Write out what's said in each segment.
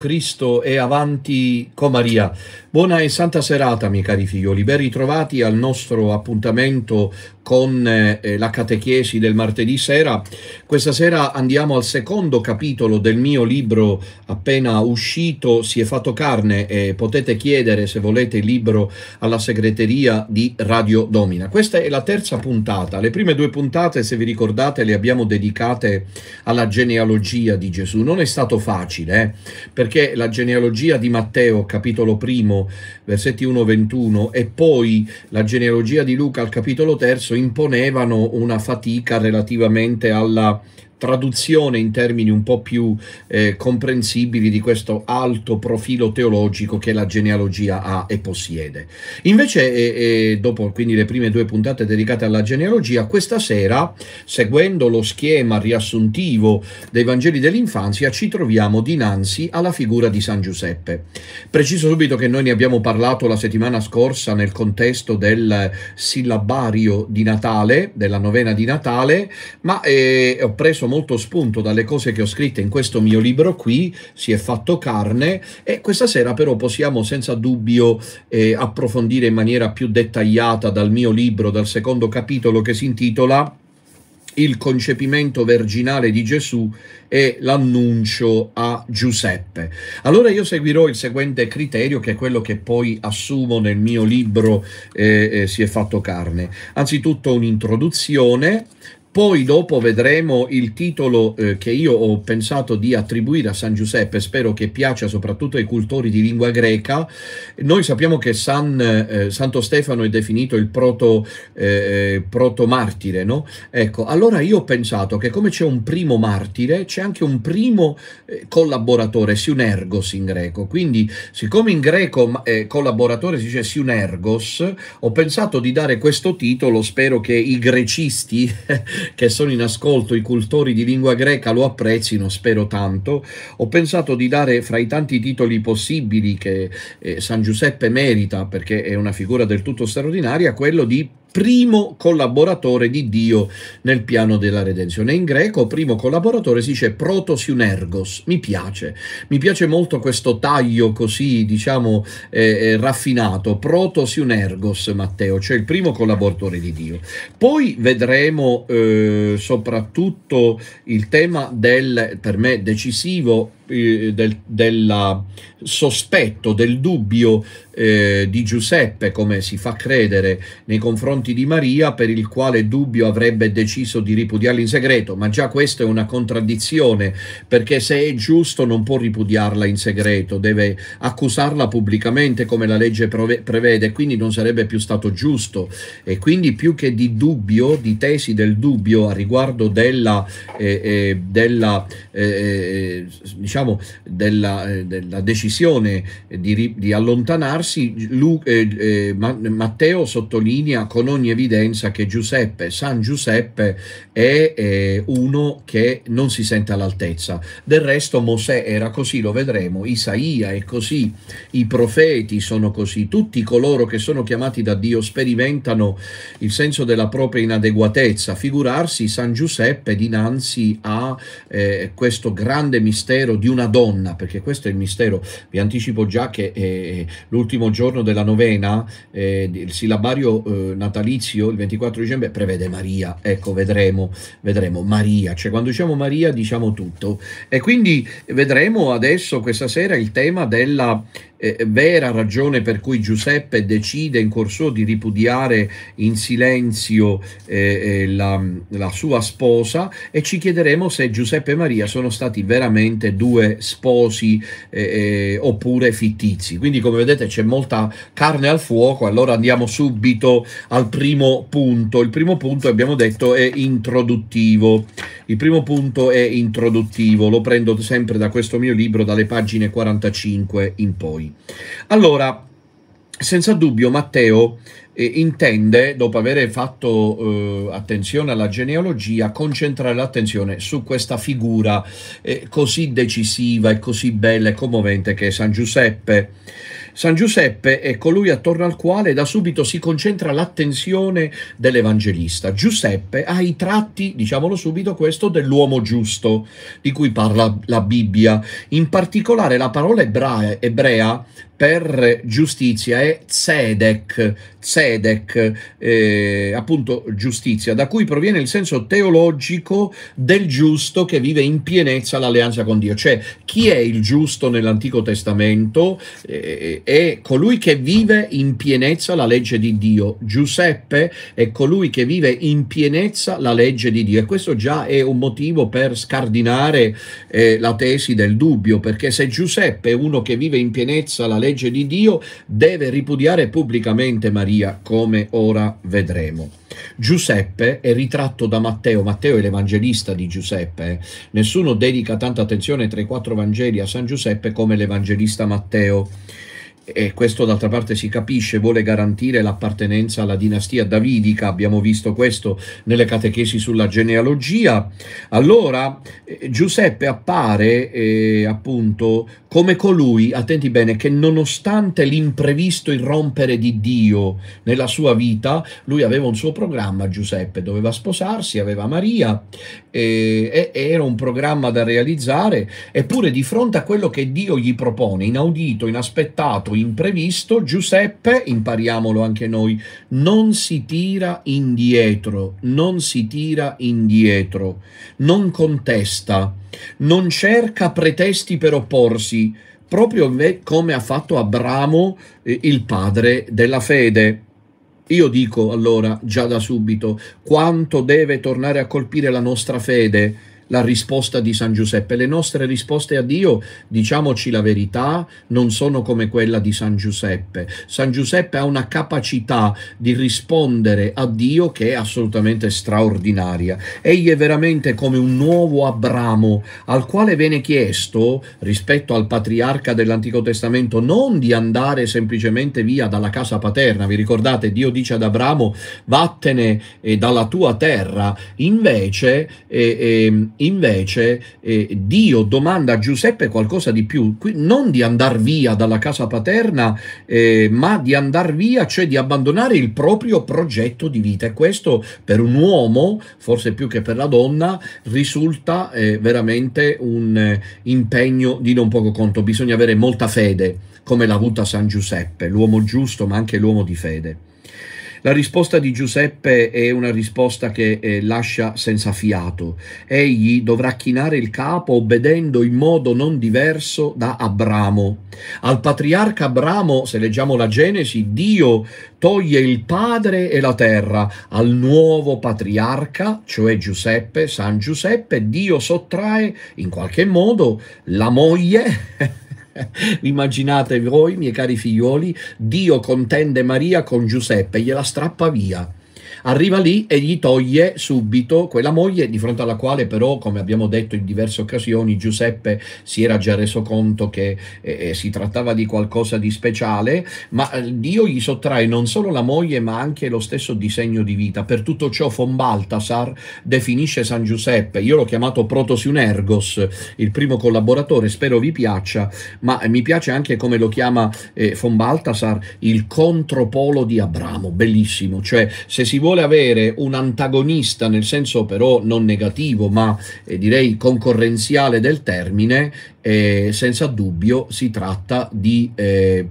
Cristo è avanti con Maria. Buona e santa serata, miei cari figlioli, ben ritrovati al nostro appuntamento con eh, la catechesi del martedì sera. Questa sera andiamo al secondo capitolo del mio libro appena uscito, Si è fatto carne, e potete chiedere se volete il libro alla segreteria di Radio Domina. Questa è la terza puntata. Le prime due puntate, se vi ricordate, le abbiamo dedicate alla genealogia di Gesù. Non è stato facile, eh? perché la genealogia di Matteo, capitolo primo, versetti 1-21, e poi la genealogia di Luca al capitolo 3 imponevano una fatica relativamente alla traduzione in termini un po' più eh, comprensibili di questo alto profilo teologico che la genealogia ha e possiede. Invece, eh, eh, dopo quindi le prime due puntate dedicate alla genealogia, questa sera, seguendo lo schema riassuntivo dei Vangeli dell'infanzia, ci troviamo dinanzi alla figura di San Giuseppe. Preciso subito che noi ne abbiamo parlato la settimana scorsa nel contesto del sillabario di Natale, della novena di Natale, ma eh, ho preso molto spunto dalle cose che ho scritte in questo mio libro qui, si è fatto carne e questa sera però possiamo senza dubbio eh, approfondire in maniera più dettagliata dal mio libro, dal secondo capitolo che si intitola il concepimento verginale di Gesù e l'annuncio a Giuseppe. Allora io seguirò il seguente criterio che è quello che poi assumo nel mio libro eh, eh, Si è fatto carne. Anzitutto un'introduzione, poi dopo vedremo il titolo eh, che io ho pensato di attribuire a San Giuseppe, spero che piaccia soprattutto ai cultori di lingua greca. Noi sappiamo che San, eh, Santo Stefano è definito il proto, eh, eh protomartire, no? Ecco, allora io ho pensato che come c'è un primo martire, c'è anche un primo eh, collaboratore, siunergos in greco. Quindi siccome in greco eh, collaboratore si dice siunergos, ho pensato di dare questo titolo, spero che i grecisti che sono in ascolto, i cultori di lingua greca lo apprezzino, spero tanto. Ho pensato di dare fra i tanti titoli possibili che eh, San Giuseppe merita, perché è una figura del tutto straordinaria, quello di primo collaboratore di Dio nel piano della redenzione. In greco primo collaboratore si dice protosiunergos, mi piace, mi piace molto questo taglio così diciamo eh, eh raffinato, protosiunergos Matteo, cioè il primo collaboratore di Dio. Poi vedremo eh, soprattutto il tema del, per me decisivo, eh, del sospetto, del dubbio eh, di Giuseppe, come si fa credere nei confronti di Maria, per il quale dubbio avrebbe deciso di ripudiarla in segreto, ma già questa è una contraddizione, perché se è giusto non può ripudiarla in segreto, deve accusarla pubblicamente come la legge prevede, quindi non sarebbe più stato giusto e quindi più che di dubbio, di tesi del dubbio a riguardo della, eh, eh, della eh, eh, diciamo, diciamo, della, eh, della, decisione di, di allontanarsi, Lu, eh, eh Matteo sottolinea con ogni evidenza che Giuseppe, San Giuseppe, è eh, uno che non si sente all'altezza. Del resto Mosè era così, lo vedremo, Isaia è così, i profeti sono così, tutti coloro che sono chiamati da Dio sperimentano il senso della propria inadeguatezza. Figurarsi San Giuseppe dinanzi a eh, questo grande mistero di di una donna, perché questo è il mistero. Vi anticipo già che eh, l'ultimo giorno della novena, eh, il sillabario eh, natalizio, il 24 dicembre, prevede Maria. Ecco, vedremo, vedremo Maria. Cioè, quando diciamo Maria, diciamo tutto. E quindi vedremo adesso, questa sera, il tema della eh, eh, vera ragione per cui Giuseppe decide in corso di ripudiare in silenzio eh, eh, la, la, sua sposa e ci chiederemo se Giuseppe e Maria sono stati veramente due sposi eh, oppure fittizi. Quindi come vedete c'è molta carne al fuoco, allora andiamo subito al primo punto. Il primo punto abbiamo detto è introduttivo. Il primo punto è introduttivo, lo prendo sempre da questo mio libro dalle pagine 45 in poi. Allora, senza dubbio Matteo eh, intende, dopo aver fatto eh, attenzione alla genealogia, concentrare l'attenzione su questa figura eh, così decisiva e così bella e commovente che è San Giuseppe. San Giuseppe è colui attorno al quale da subito si concentra l'attenzione dell'Evangelista. Giuseppe ha i tratti, diciamolo subito questo, dell'uomo giusto di cui parla la Bibbia. In particolare la parola ebrea, ebrea per giustizia è Zedek, Zedek eh, appunto giustizia, da cui proviene il senso teologico del giusto che vive in pienezza l'alleanza con Dio. Cioè, chi è il giusto nell'Antico Testamento? Eh, è colui che vive in pienezza la legge di Dio. Giuseppe è colui che vive in pienezza la legge di Dio. E questo già è un motivo per scardinare eh, la tesi del dubbio, perché se Giuseppe è uno che vive in pienezza la legge legge di Dio, deve ripudiare pubblicamente Maria, come ora vedremo. Giuseppe è ritratto da Matteo, Matteo è l'evangelista di Giuseppe, eh. nessuno dedica tanta attenzione tra i quattro Vangeli a San Giuseppe come l'evangelista Matteo e questo d'altra parte si capisce, vuole garantire l'appartenenza alla dinastia davidica, abbiamo visto questo nelle catechesi sulla genealogia. Allora eh, Giuseppe appare eh, appunto come colui, attenti bene, che nonostante l'imprevisto irrompere di Dio nella sua vita, lui aveva un suo programma, Giuseppe doveva sposarsi, aveva Maria eh, era un programma da realizzare, eppure di fronte a quello che Dio gli propone, inaudito, inaspettato, imprevisto, Giuseppe, impariamolo anche noi, non si tira indietro, non si tira indietro, non contesta, non cerca pretesti per opporsi, proprio come ha fatto Abramo, eh, il padre della fede. Io dico allora già da subito quanto deve tornare a colpire la nostra fede la risposta di San Giuseppe. Le nostre risposte a Dio, diciamoci la verità, non sono come quella di San Giuseppe. San Giuseppe ha una capacità di rispondere a Dio che è assolutamente straordinaria. Egli è veramente come un nuovo Abramo al quale viene chiesto, rispetto al patriarca dell'Antico Testamento, non di andare semplicemente via dalla casa paterna. Vi ricordate, Dio dice ad Abramo, vattene eh, dalla tua terra. Invece, eh, eh, Invece eh, Dio domanda a Giuseppe qualcosa di più, non di andare via dalla casa paterna, eh, ma di andare via, cioè di abbandonare il proprio progetto di vita. E questo per un uomo, forse più che per la donna, risulta eh, veramente un eh, impegno di non poco conto. Bisogna avere molta fede, come l'ha avuta San Giuseppe, l'uomo giusto ma anche l'uomo di fede. La risposta di Giuseppe è una risposta che eh, lascia senza fiato. Egli dovrà chinare il capo obbedendo in modo non diverso da Abramo. Al patriarca Abramo, se leggiamo la Genesi, Dio toglie il padre e la terra. Al nuovo patriarca, cioè Giuseppe, San Giuseppe, Dio sottrae in qualche modo la moglie Immaginate voi, miei cari figlioli, Dio contende Maria con Giuseppe, gliela strappa via. Arriva lì e gli toglie subito quella moglie di fronte alla quale però, come abbiamo detto in diverse occasioni, Giuseppe si era già reso conto che eh, eh si trattava di qualcosa di speciale, ma eh, Dio gli sottrae non solo la moglie ma anche lo stesso disegno di vita. Per tutto ciò von Baltasar definisce San Giuseppe, io l'ho chiamato Protosiunergos, il primo collaboratore, spero vi piaccia, ma eh, mi piace anche come lo chiama eh, von Baltasar, il contropolo di Abramo, bellissimo, cioè se si vuole vuole avere un antagonista nel senso però non negativo ma eh, direi concorrenziale del termine, eh, senza dubbio si tratta di eh,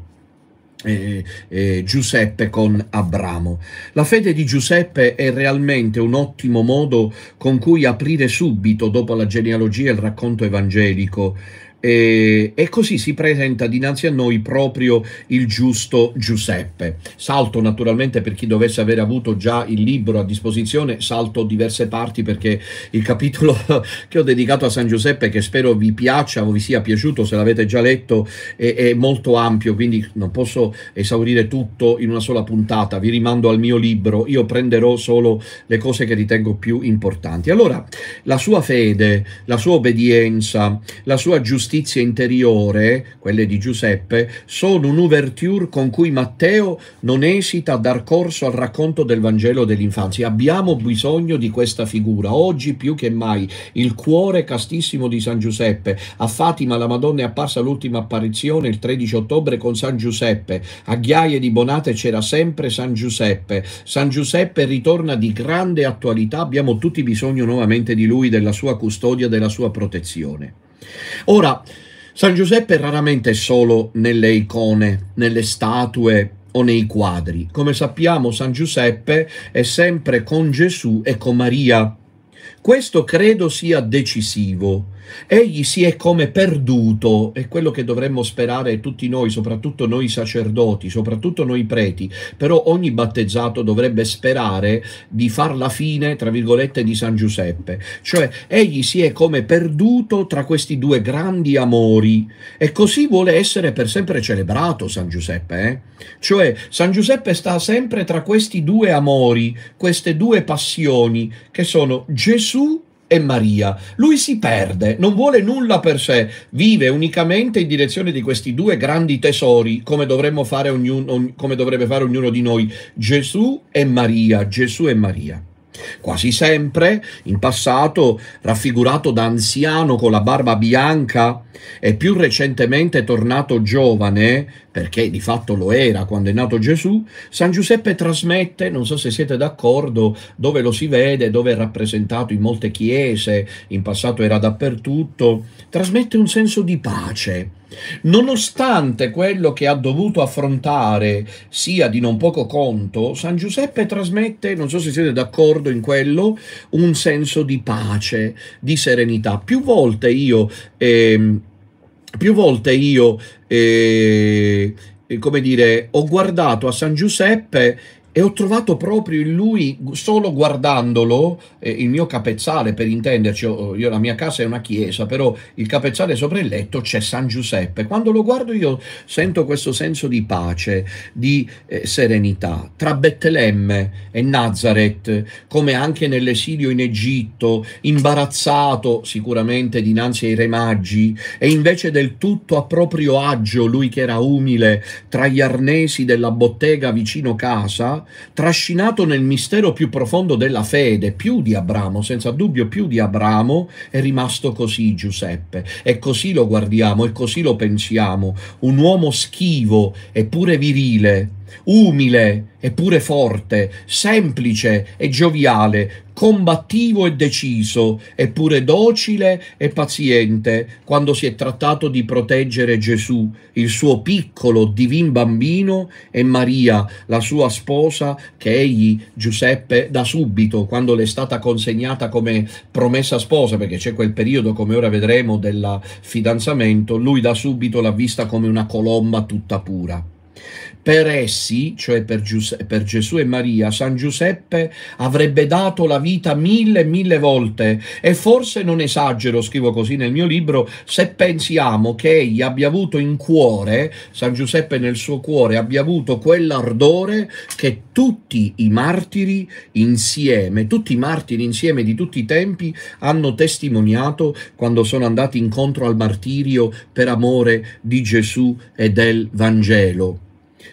eh, eh, Giuseppe con Abramo. La fede di Giuseppe è realmente un ottimo modo con cui aprire subito, dopo la genealogia, e il racconto evangelico e, e, così si presenta dinanzi a noi proprio il giusto Giuseppe. Salto naturalmente per chi dovesse aver avuto già il libro a disposizione, salto diverse parti perché il capitolo che ho dedicato a San Giuseppe, che spero vi piaccia o vi sia piaciuto se l'avete già letto, è, è molto ampio, quindi non posso esaurire tutto in una sola puntata. Vi rimando al mio libro, io prenderò solo le cose che ritengo più importanti. Allora, la sua fede, la sua obbedienza, la sua giustizia, giustizia interiore, quelle di Giuseppe, sono un'ouverture con cui Matteo non esita a dar corso al racconto del Vangelo dell'infanzia. Abbiamo bisogno di questa figura, oggi più che mai, il cuore castissimo di San Giuseppe. A Fatima la Madonna è apparsa l'ultima apparizione il 13 ottobre con San Giuseppe. A Ghiaie di Bonate c'era sempre San Giuseppe. San Giuseppe ritorna di grande attualità, abbiamo tutti bisogno nuovamente di lui, della sua custodia, della sua protezione. Ora, San Giuseppe raramente è solo nelle icone, nelle statue o nei quadri. Come sappiamo, San Giuseppe è sempre con Gesù e con Maria. Questo credo sia decisivo Egli si è come perduto, è quello che dovremmo sperare tutti noi, soprattutto noi sacerdoti, soprattutto noi preti, però ogni battezzato dovrebbe sperare di far la fine, tra virgolette, di San Giuseppe. Cioè, egli si è come perduto tra questi due grandi amori e così vuole essere per sempre celebrato San Giuseppe. Eh? Cioè, San Giuseppe sta sempre tra questi due amori, queste due passioni che sono Gesù e Maria. Lui si perde, non vuole nulla per sé, vive unicamente in direzione di questi due grandi tesori, come, fare ognuno, come dovrebbe fare ognuno di noi, Gesù e Maria, Gesù e Maria quasi sempre in passato raffigurato da anziano con la barba bianca e più recentemente tornato giovane, perché di fatto lo era quando è nato Gesù, San Giuseppe trasmette, non so se siete d'accordo, dove lo si vede, dove è rappresentato in molte chiese, in passato era dappertutto, trasmette un senso di pace, Nonostante quello che ha dovuto affrontare sia di non poco conto, San Giuseppe trasmette, non so se siete d'accordo in quello, un senso di pace, di serenità. Più volte io, eh, più volte io eh, come dire, ho guardato a San Giuseppe e ho trovato proprio in lui, solo guardandolo, eh, il mio capezzale per intenderci, io, la mia casa è una chiesa, però il capezzale sopra il letto c'è San Giuseppe. Quando lo guardo io sento questo senso di pace, di eh, serenità. Tra Betlemme e Nazareth, come anche nell'esilio in Egitto, imbarazzato sicuramente dinanzi ai re maggi, e invece del tutto a proprio agio, lui che era umile, tra gli arnesi della bottega vicino casa, trascinato nel mistero più profondo della fede, più di Abramo, senza dubbio più di Abramo, è rimasto così Giuseppe. E così lo guardiamo, e così lo pensiamo. Un uomo schivo, eppure virile, umile eppure forte, semplice e gioviale, combattivo e deciso, eppure docile e paziente, quando si è trattato di proteggere Gesù, il suo piccolo divin bambino, e Maria, la sua sposa, che egli, Giuseppe, da subito, quando le è stata consegnata come promessa sposa, perché c'è quel periodo, come ora vedremo, del fidanzamento, lui da subito l'ha vista come una colomba tutta pura. Per essi, cioè per, Giuse- per Gesù e Maria, San Giuseppe avrebbe dato la vita mille, mille volte e forse non esagero, scrivo così nel mio libro, se pensiamo che egli abbia avuto in cuore, San Giuseppe nel suo cuore abbia avuto quell'ardore che tutti i martiri insieme, tutti i martiri insieme di tutti i tempi hanno testimoniato quando sono andati incontro al martirio per amore di Gesù e del Vangelo.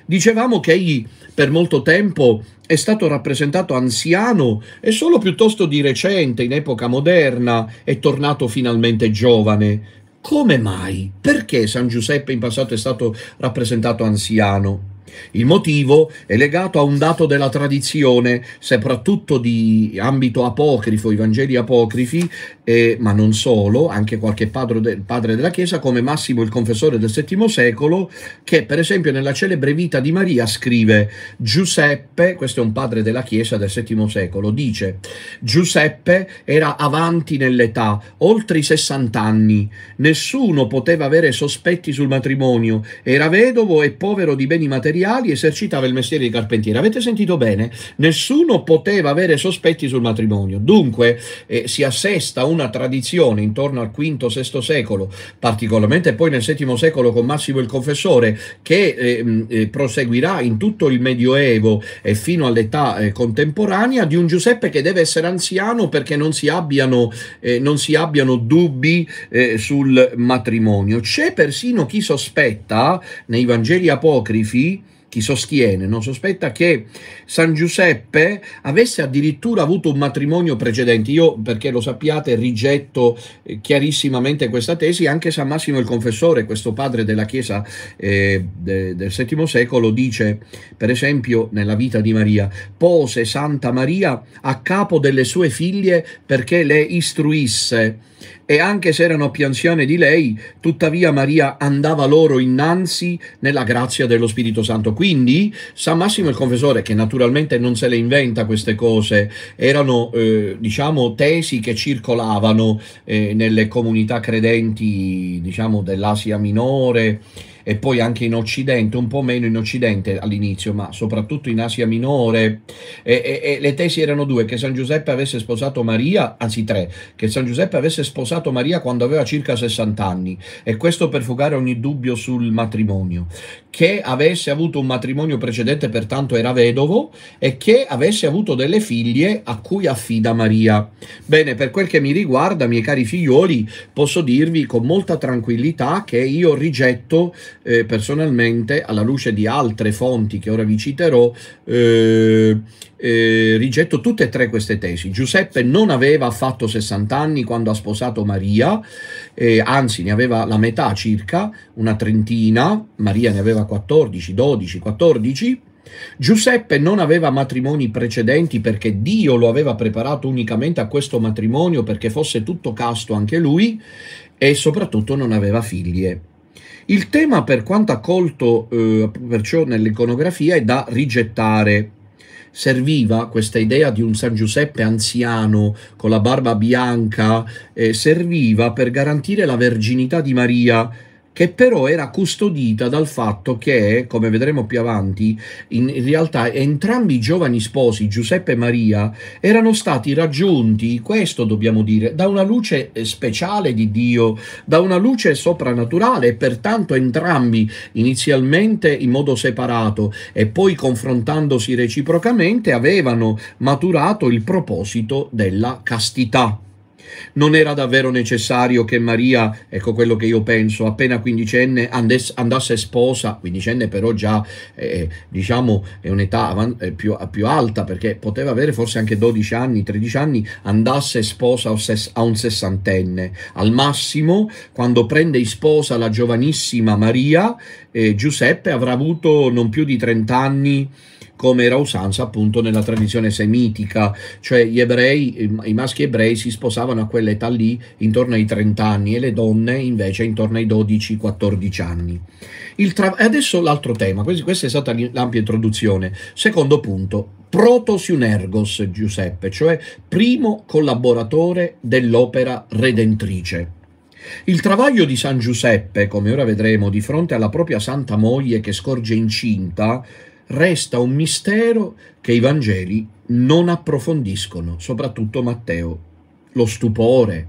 Dicevamo che egli per molto tempo è stato rappresentato anziano e solo piuttosto di recente, in epoca moderna, è tornato finalmente giovane. Come mai? Perché San Giuseppe in passato è stato rappresentato anziano? Il motivo è legato a un dato della tradizione, soprattutto di ambito apocrifo, i Vangeli apocrifi, eh, ma non solo, anche qualche padre, de padre, della Chiesa, come Massimo il Confessore del VII secolo, che per esempio nella celebre vita di Maria scrive Giuseppe, questo è un padre della Chiesa del VII secolo, dice Giuseppe era avanti nell'età, oltre i 60 anni, nessuno poteva avere sospetti sul matrimonio, era vedovo e povero di beni materiali materiali esercitava il mestiere di carpentiere. Avete sentito bene? Nessuno poteva avere sospetti sul matrimonio. Dunque eh, si assesta una tradizione intorno al V-VI secolo, particolarmente poi nel VII secolo con Massimo il Confessore, che eh, eh, proseguirà in tutto il Medioevo e fino all'età eh, contemporanea di un Giuseppe che deve essere anziano perché non si abbiano, eh, non si abbiano dubbi eh, sul matrimonio. C'è persino chi sospetta nei Vangeli apocrifi Marchi sostiene, non sospetta, che San Giuseppe avesse addirittura avuto un matrimonio precedente. Io, perché lo sappiate, rigetto eh, chiarissimamente questa tesi. Anche San Massimo il Confessore, questo padre della Chiesa eh, de, del VII secolo, dice, per esempio, nella vita di Maria, pose Santa Maria a capo delle sue figlie perché le istruisse e anche se erano più anziane di lei, tuttavia Maria andava loro innanzi nella grazia dello Spirito Santo. Quindi San Massimo il Confessore, che naturalmente non se le inventa queste cose, erano eh, diciamo tesi che circolavano eh, nelle comunità credenti diciamo dell'Asia minore e poi anche in Occidente, un po' meno in Occidente all'inizio, ma soprattutto in Asia Minore. E, e, e le tesi erano due, che San Giuseppe avesse sposato Maria, anzi tre, che San Giuseppe avesse sposato Maria quando aveva circa 60 anni, e questo per fugare ogni dubbio sul matrimonio, che avesse avuto un matrimonio precedente, pertanto era vedovo, e che avesse avuto delle figlie a cui affida Maria. Bene, per quel che mi riguarda, miei cari figlioli, posso dirvi con molta tranquillità che io rigetto eh, personalmente, alla luce di altre fonti che ora vi citerò, eh, eh, rigetto tutte e tre queste tesi. Giuseppe non aveva affatto 60 anni quando ha sposato Maria, eh, anzi ne aveva la metà circa, una trentina, Maria ne aveva 14, 12, 14. Giuseppe non aveva matrimoni precedenti perché Dio lo aveva preparato unicamente a questo matrimonio perché fosse tutto casto anche lui e soprattutto non aveva figlie. Il tema, per quanto accolto eh, perciò nell'iconografia, è da rigettare. Serviva questa idea di un San Giuseppe anziano con la barba bianca, eh, serviva per garantire la verginità di Maria, che però era custodita dal fatto che, come vedremo più avanti, in realtà entrambi i giovani sposi, Giuseppe e Maria, erano stati raggiunti, questo dobbiamo dire, da una luce eh, speciale di Dio, da una luce soprannaturale e pertanto entrambi inizialmente in modo separato e poi confrontandosi reciprocamente avevano maturato il proposito della castità non era davvero necessario che Maria, ecco quello che io penso, appena quindicenne andasse sposa, quindicenne però già eh, eh diciamo è un'età eh, più, più, alta perché poteva avere forse anche 12 anni, 13 anni, andasse sposa a un sessantenne. Al massimo, quando prende in sposa la giovanissima Maria, eh, Giuseppe avrà avuto non più di 30 anni come era usanza appunto nella tradizione semitica, cioè gli ebrei, i maschi ebrei si sposavano a quell'età lì intorno ai 30 anni e le donne invece intorno ai 12-14 anni. Tra... adesso l'altro tema, questa è stata l'ampia introduzione. Secondo punto, protosiunergos Giuseppe, cioè primo collaboratore dell'opera redentrice. Il travaglio di San Giuseppe, come ora vedremo, di fronte alla propria santa moglie che scorge incinta, resta un mistero che i Vangeli non approfondiscono, soprattutto Matteo. Lo stupore,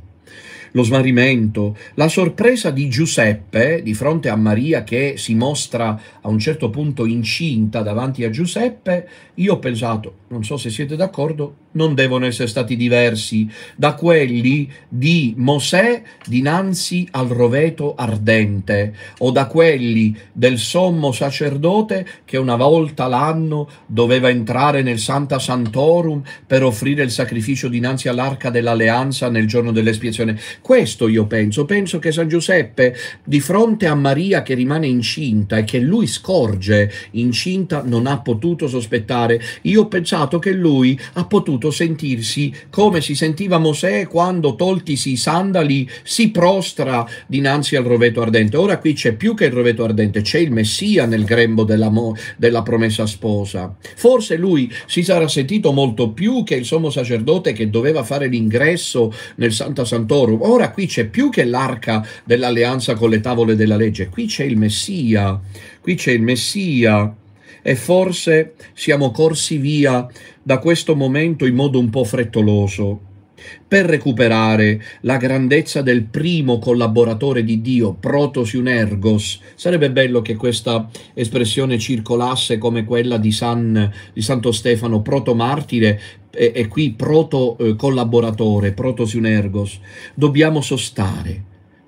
lo smarrimento, la sorpresa di Giuseppe di fronte a Maria che si mostra a un certo punto incinta davanti a Giuseppe, io ho pensato, non so se siete d'accordo, non devono essere stati diversi da quelli di Mosè dinanzi al roveto ardente o da quelli del sommo sacerdote che una volta l'anno doveva entrare nel Santa Santorum per offrire il sacrificio dinanzi all'arca dell'alleanza nel giorno dell'espiazione. Questo io penso, penso che San Giuseppe di fronte a Maria che rimane incinta e che lui scorge incinta non ha potuto sospettare. Io pensavo notato che lui ha potuto sentirsi come si sentiva Mosè quando, toltisi i sandali, si prostra dinanzi al roveto ardente. Ora qui c'è più che il roveto ardente, c'è il Messia nel grembo della, della promessa sposa. Forse lui si sarà sentito molto più che il sommo sacerdote che doveva fare l'ingresso nel Santa Santorum. Ora qui c'è più che l'arca dell'alleanza con le tavole della legge, qui c'è il Messia, qui c'è il Messia e forse siamo corsi via da questo momento in modo un po' frettoloso. Per recuperare la grandezza del primo collaboratore di Dio, Protosiunergos, sarebbe bello che questa espressione circolasse come quella di, San, di Santo Stefano, protomartire, e, e qui proto eh, collaboratore, Protosiunergos. Dobbiamo sostare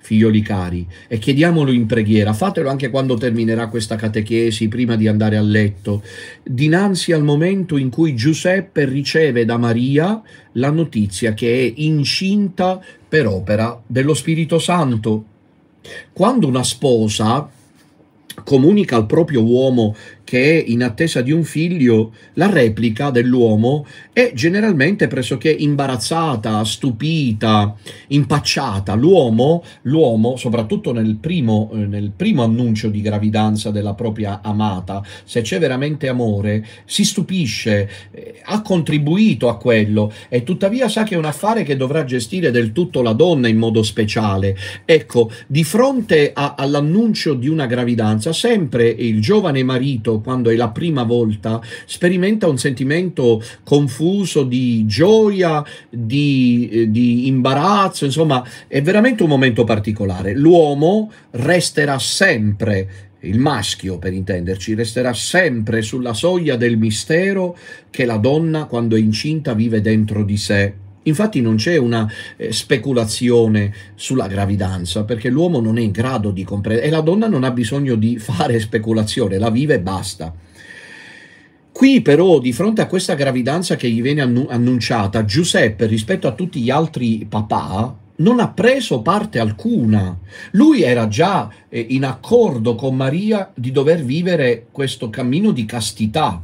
figlioli cari, e chiediamolo in preghiera, fatelo anche quando terminerà questa catechesi, prima di andare a letto, dinanzi al momento in cui Giuseppe riceve da Maria la notizia che è incinta per opera dello Spirito Santo. Quando una sposa comunica al proprio uomo che è in attesa di un figlio la replica dell'uomo è generalmente pressoché imbarazzata, stupita, impacciata. L'uomo, l'uomo soprattutto nel primo, eh, nel primo annuncio di gravidanza della propria amata, se c'è veramente amore, si stupisce, eh, ha contribuito a quello e tuttavia sa che è un affare che dovrà gestire del tutto la donna in modo speciale. Ecco, di fronte all'annuncio di una gravidanza, sempre il giovane marito quando è la prima volta, sperimenta un sentimento confuso di gioia, di, eh, di imbarazzo, insomma è veramente un momento particolare. L'uomo resterà sempre il maschio, per intenderci, resterà sempre sulla soglia del mistero che la donna, quando è incinta, vive dentro di sé. Infatti non c'è una eh, speculazione sulla gravidanza perché l'uomo non è in grado di comprendere e la donna non ha bisogno di fare speculazione, la vive e basta. Qui però, di fronte a questa gravidanza che gli viene annun- annunciata, Giuseppe, rispetto a tutti gli altri papà, non ha preso parte alcuna. Lui era già eh, in accordo con Maria di dover vivere questo cammino di castità,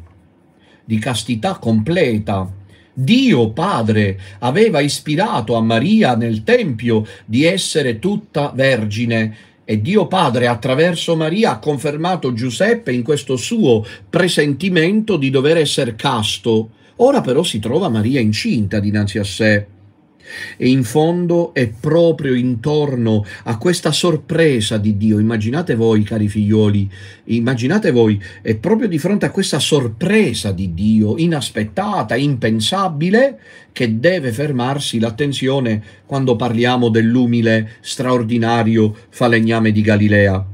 di castità completa. Dio Padre aveva ispirato a Maria nel Tempio di essere tutta vergine e Dio Padre attraverso Maria ha confermato Giuseppe in questo suo presentimento di dover essere casto. Ora però si trova Maria incinta dinanzi a sé. E in fondo è proprio intorno a questa sorpresa di Dio, immaginate voi cari figlioli, immaginate voi, è proprio di fronte a questa sorpresa di Dio, inaspettata, impensabile, che deve fermarsi l'attenzione quando parliamo dell'umile straordinario falegname di Galilea.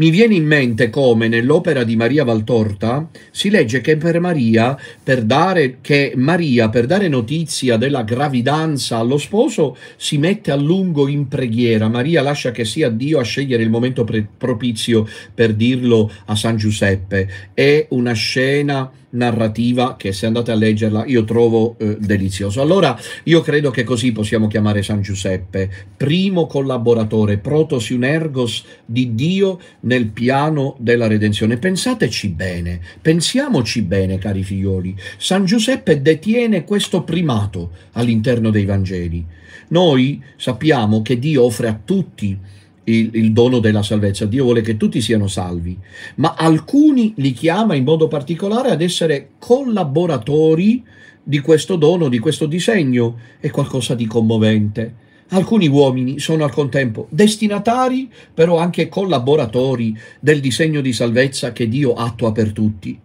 Mi viene in mente come nell'opera di Maria Valtorta si legge che per Maria, per dare, che Maria, per dare notizia della gravidanza allo sposo, si mette a lungo in preghiera. Maria lascia che sia Dio a scegliere il momento pre- propizio per dirlo a San Giuseppe. È una scena narrativa che se andate a leggerla io trovo eh, delizioso. Allora io credo che così possiamo chiamare San Giuseppe, primo collaboratore, protosiunergos di Dio nel piano della redenzione. Pensateci bene, pensiamoci bene cari figlioli, San Giuseppe detiene questo primato all'interno dei Vangeli. Noi sappiamo che Dio offre a tutti il, il, dono della salvezza. Dio vuole che tutti siano salvi, ma alcuni li chiama in modo particolare ad essere collaboratori di questo dono, di questo disegno. È qualcosa di commovente. Alcuni uomini sono al contempo destinatari, però anche collaboratori del disegno di salvezza che Dio attua per tutti.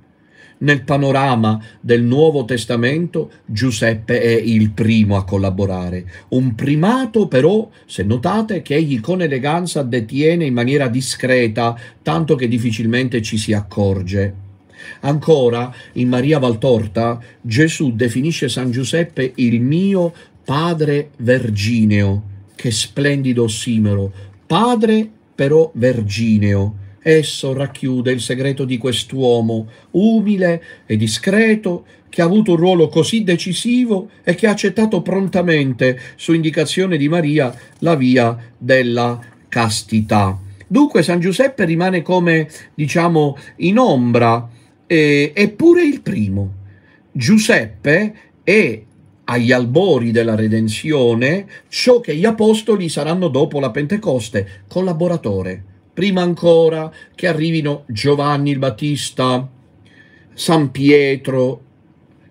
Nel panorama del Nuovo Testamento Giuseppe è il primo a collaborare, un primato però, se notate, che egli con eleganza detiene in maniera discreta, tanto che difficilmente ci si accorge. Ancora, in Maria Valtorta, Gesù definisce San Giuseppe il mio padre vergineo. Che splendido ossimero, padre però vergineo Esso racchiude il segreto di quest'uomo, umile e discreto, che ha avuto un ruolo così decisivo e che ha accettato prontamente, su indicazione di Maria, la via della castità. Dunque San Giuseppe rimane come, diciamo, in ombra, eh, eppure il primo. Giuseppe è agli albori della redenzione ciò che gli apostoli saranno dopo la Pentecoste, collaboratore prima ancora che arrivino Giovanni il Battista, San Pietro,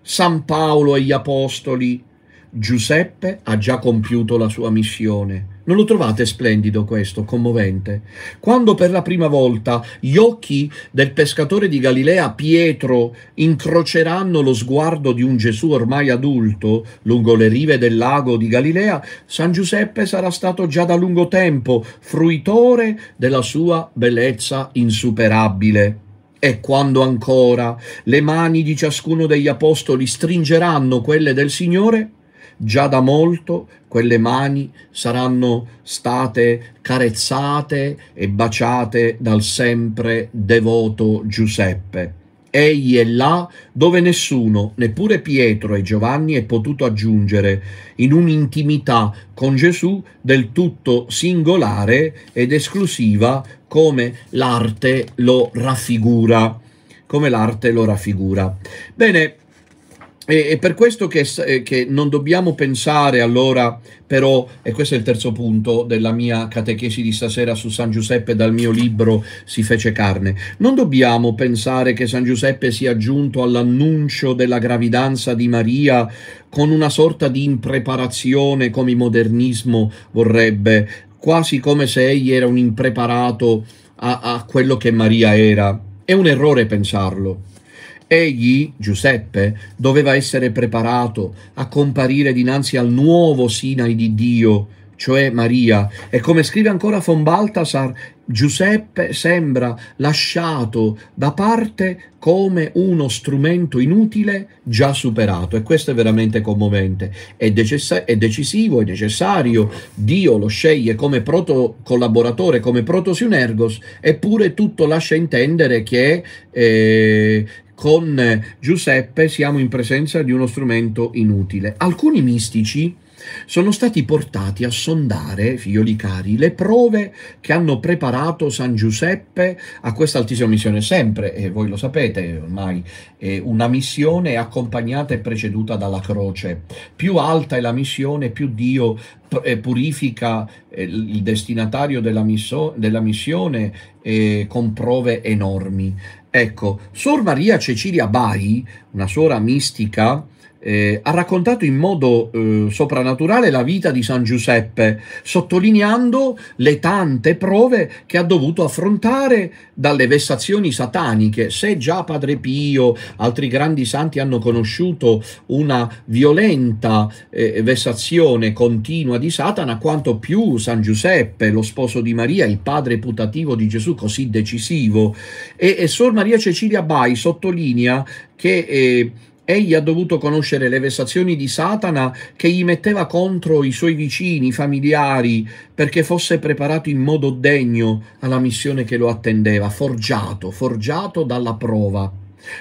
San Paolo e gli Apostoli, Giuseppe ha già compiuto la sua missione non lo trovate splendido questo, commovente? Quando per la prima volta gli occhi del pescatore di Galilea Pietro incroceranno lo sguardo di un Gesù ormai adulto lungo le rive del lago di Galilea, San Giuseppe sarà stato già da lungo tempo fruitore della sua bellezza insuperabile. E quando ancora le mani di ciascuno degli apostoli stringeranno quelle del Signore, già da molto quelle mani saranno state carezzate e baciate dal sempre devoto Giuseppe. Egli è là dove nessuno, neppure Pietro e Giovanni, è potuto aggiungere, in un'intimità con Gesù del tutto singolare ed esclusiva come l'arte lo raffigura. Come l'arte lo raffigura. Bene, è per questo che, eh, che, non dobbiamo pensare allora, però, e questo è il terzo punto della mia catechesi di stasera su San Giuseppe dal mio libro Si fece carne, non dobbiamo pensare che San Giuseppe sia giunto all'annuncio della gravidanza di Maria con una sorta di impreparazione come il modernismo vorrebbe, quasi come se egli era un impreparato a, a quello che Maria era. È un errore pensarlo. Egli, Giuseppe, doveva essere preparato a comparire dinanzi al nuovo Sinai di Dio, cioè Maria, e come scrive ancora von Baltasar, Giuseppe sembra lasciato da parte come uno strumento inutile già superato e questo è veramente commovente. È, decess- è decisivo, è necessario, Dio lo sceglie come proto-collaboratore, come protosiunergos, eppure tutto lascia intendere che eh, con Giuseppe siamo in presenza di uno strumento inutile. Alcuni mistici sono stati portati a sondare, figlioli cari, le prove che hanno preparato San Giuseppe a questa altissima missione. Sempre, e voi lo sapete ormai, una missione accompagnata e preceduta dalla croce. Più alta è la missione, più Dio eh, purifica eh, il destinatario della, missione eh, con prove enormi. Ecco, Sor Maria Cecilia Bai, una suora mistica eh, ha raccontato in modo eh, soprannaturale la vita di San Giuseppe, sottolineando le tante prove che ha dovuto affrontare dalle vessazioni sataniche. Se già Padre Pio, altri grandi santi hanno conosciuto una violenta eh, vessazione continua di Satana, quanto più San Giuseppe, lo sposo di Maria, il padre putativo di Gesù, così decisivo. E, e Sor Maria Cecilia Bai sottolinea che eh, Egli ha dovuto conoscere le vessazioni di Satana che gli metteva contro i suoi vicini, familiari, perché fosse preparato in modo degno alla missione che lo attendeva, forgiato, forgiato dalla prova.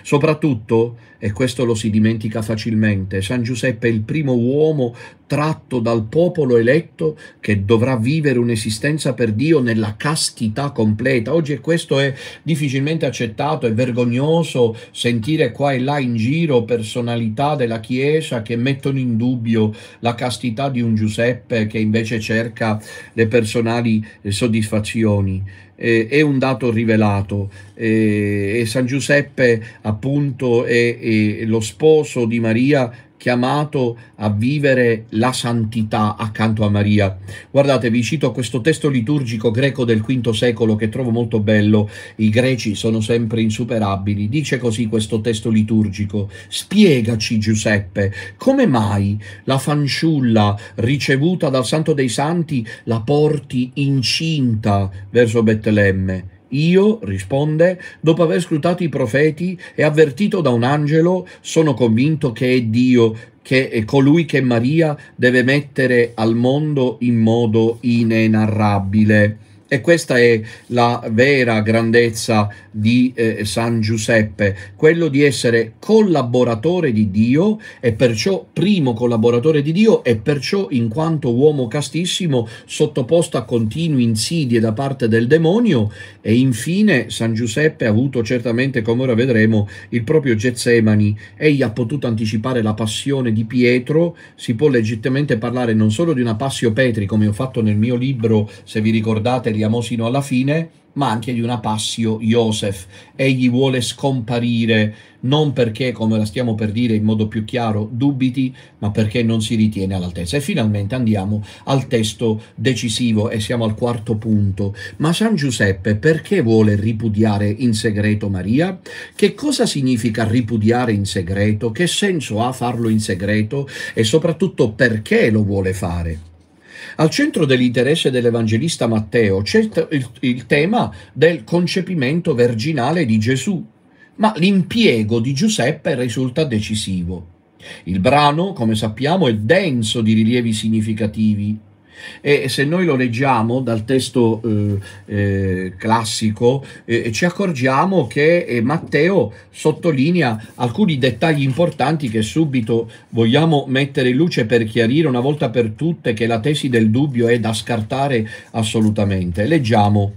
Soprattutto, e questo lo si dimentica facilmente, San Giuseppe è il primo uomo tratto dal popolo eletto che dovrà vivere un'esistenza per Dio nella castità completa. Oggi questo è difficilmente accettato, è vergognoso sentire qua e là in giro personalità della Chiesa che mettono in dubbio la castità di un Giuseppe che invece cerca le personali soddisfazioni eh, è un dato rivelato eh, e San Giuseppe appunto è, è lo sposo di Maria chiamato a vivere la santità accanto a Maria. Guardate, vi cito questo testo liturgico greco del V secolo che trovo molto bello, i greci sono sempre insuperabili, dice così questo testo liturgico, spiegaci Giuseppe, come mai la fanciulla ricevuta dal Santo dei Santi la porti incinta verso Betlemme? Io, risponde, dopo aver scrutato i profeti e avvertito da un angelo, sono convinto che è Dio, che è colui che Maria deve mettere al mondo in modo inenarrabile. E questa è la vera grandezza di eh, San Giuseppe, quello di essere collaboratore di Dio e perciò primo collaboratore di Dio e perciò in quanto uomo castissimo sottoposto a continui insidie da parte del demonio e infine San Giuseppe ha avuto certamente, come ora vedremo, il proprio Getsemani. Egli ha potuto anticipare la passione di Pietro, si può legittimamente parlare non solo di una passio petri come ho fatto nel mio libro, se vi ricordate arriviamo sino alla fine, ma anche di una passio Joseph. Egli vuole scomparire non perché, come la stiamo per dire in modo più chiaro, dubiti, ma perché non si ritiene all'altezza. E finalmente andiamo al testo decisivo e siamo al quarto punto. Ma San Giuseppe perché vuole ripudiare in segreto Maria? Che cosa significa ripudiare in segreto? Che senso ha farlo in segreto? E soprattutto perché lo vuole fare? Al centro dell'interesse dell'Evangelista Matteo c'è il, il tema del concepimento verginale di Gesù, ma l'impiego di Giuseppe risulta decisivo. Il brano, come sappiamo, è denso di rilievi significativi. E se noi lo leggiamo dal testo eh, eh, classico, eh, ci accorgiamo che eh, Matteo sottolinea alcuni dettagli importanti che subito vogliamo mettere in luce per chiarire una volta per tutte che la tesi del dubbio è da scartare assolutamente. Leggiamo.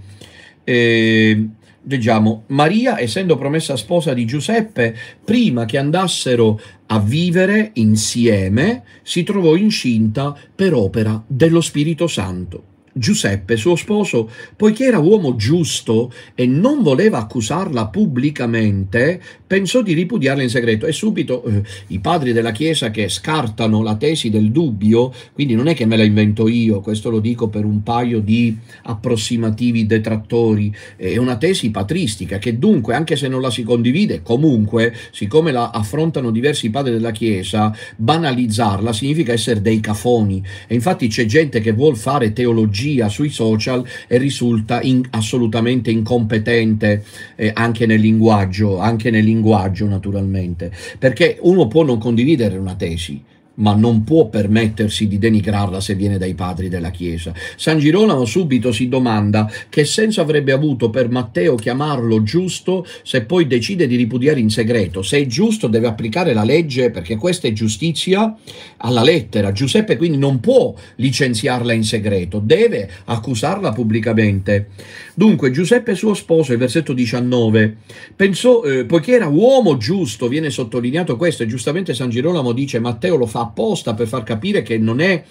Eh, leggiamo, Maria, essendo promessa sposa di Giuseppe, prima che andassero a vivere insieme, si trovò incinta per opera dello Spirito Santo. Giuseppe, suo sposo, poiché era uomo giusto e non voleva accusarla pubblicamente, pensò di ripudiarla in segreto. E subito eh, i padri della Chiesa che scartano la tesi del dubbio, quindi non è che me la invento io, questo lo dico per un paio di approssimativi detrattori, è una tesi patristica che dunque, anche se non la si condivide, comunque, siccome la affrontano diversi padri della Chiesa, banalizzarla significa essere dei cafoni. E infatti c'è gente che vuole fare teologia strategia sui social e risulta in, assolutamente incompetente eh, anche nel linguaggio, anche nel linguaggio naturalmente, perché uno può non condividere una tesi, ma non può permettersi di denigrarla se viene dai padri della Chiesa. San Girolamo subito si domanda che senso avrebbe avuto per Matteo chiamarlo giusto se poi decide di ripudiare in segreto. Se è giusto deve applicare la legge perché questa è giustizia alla lettera. Giuseppe quindi non può licenziarla in segreto, deve accusarla pubblicamente. Dunque Giuseppe suo sposo, il versetto 19, pensò, eh, poiché era uomo giusto, viene sottolineato questo e giustamente San Girolamo dice Matteo lo fa apposta per far capire che non è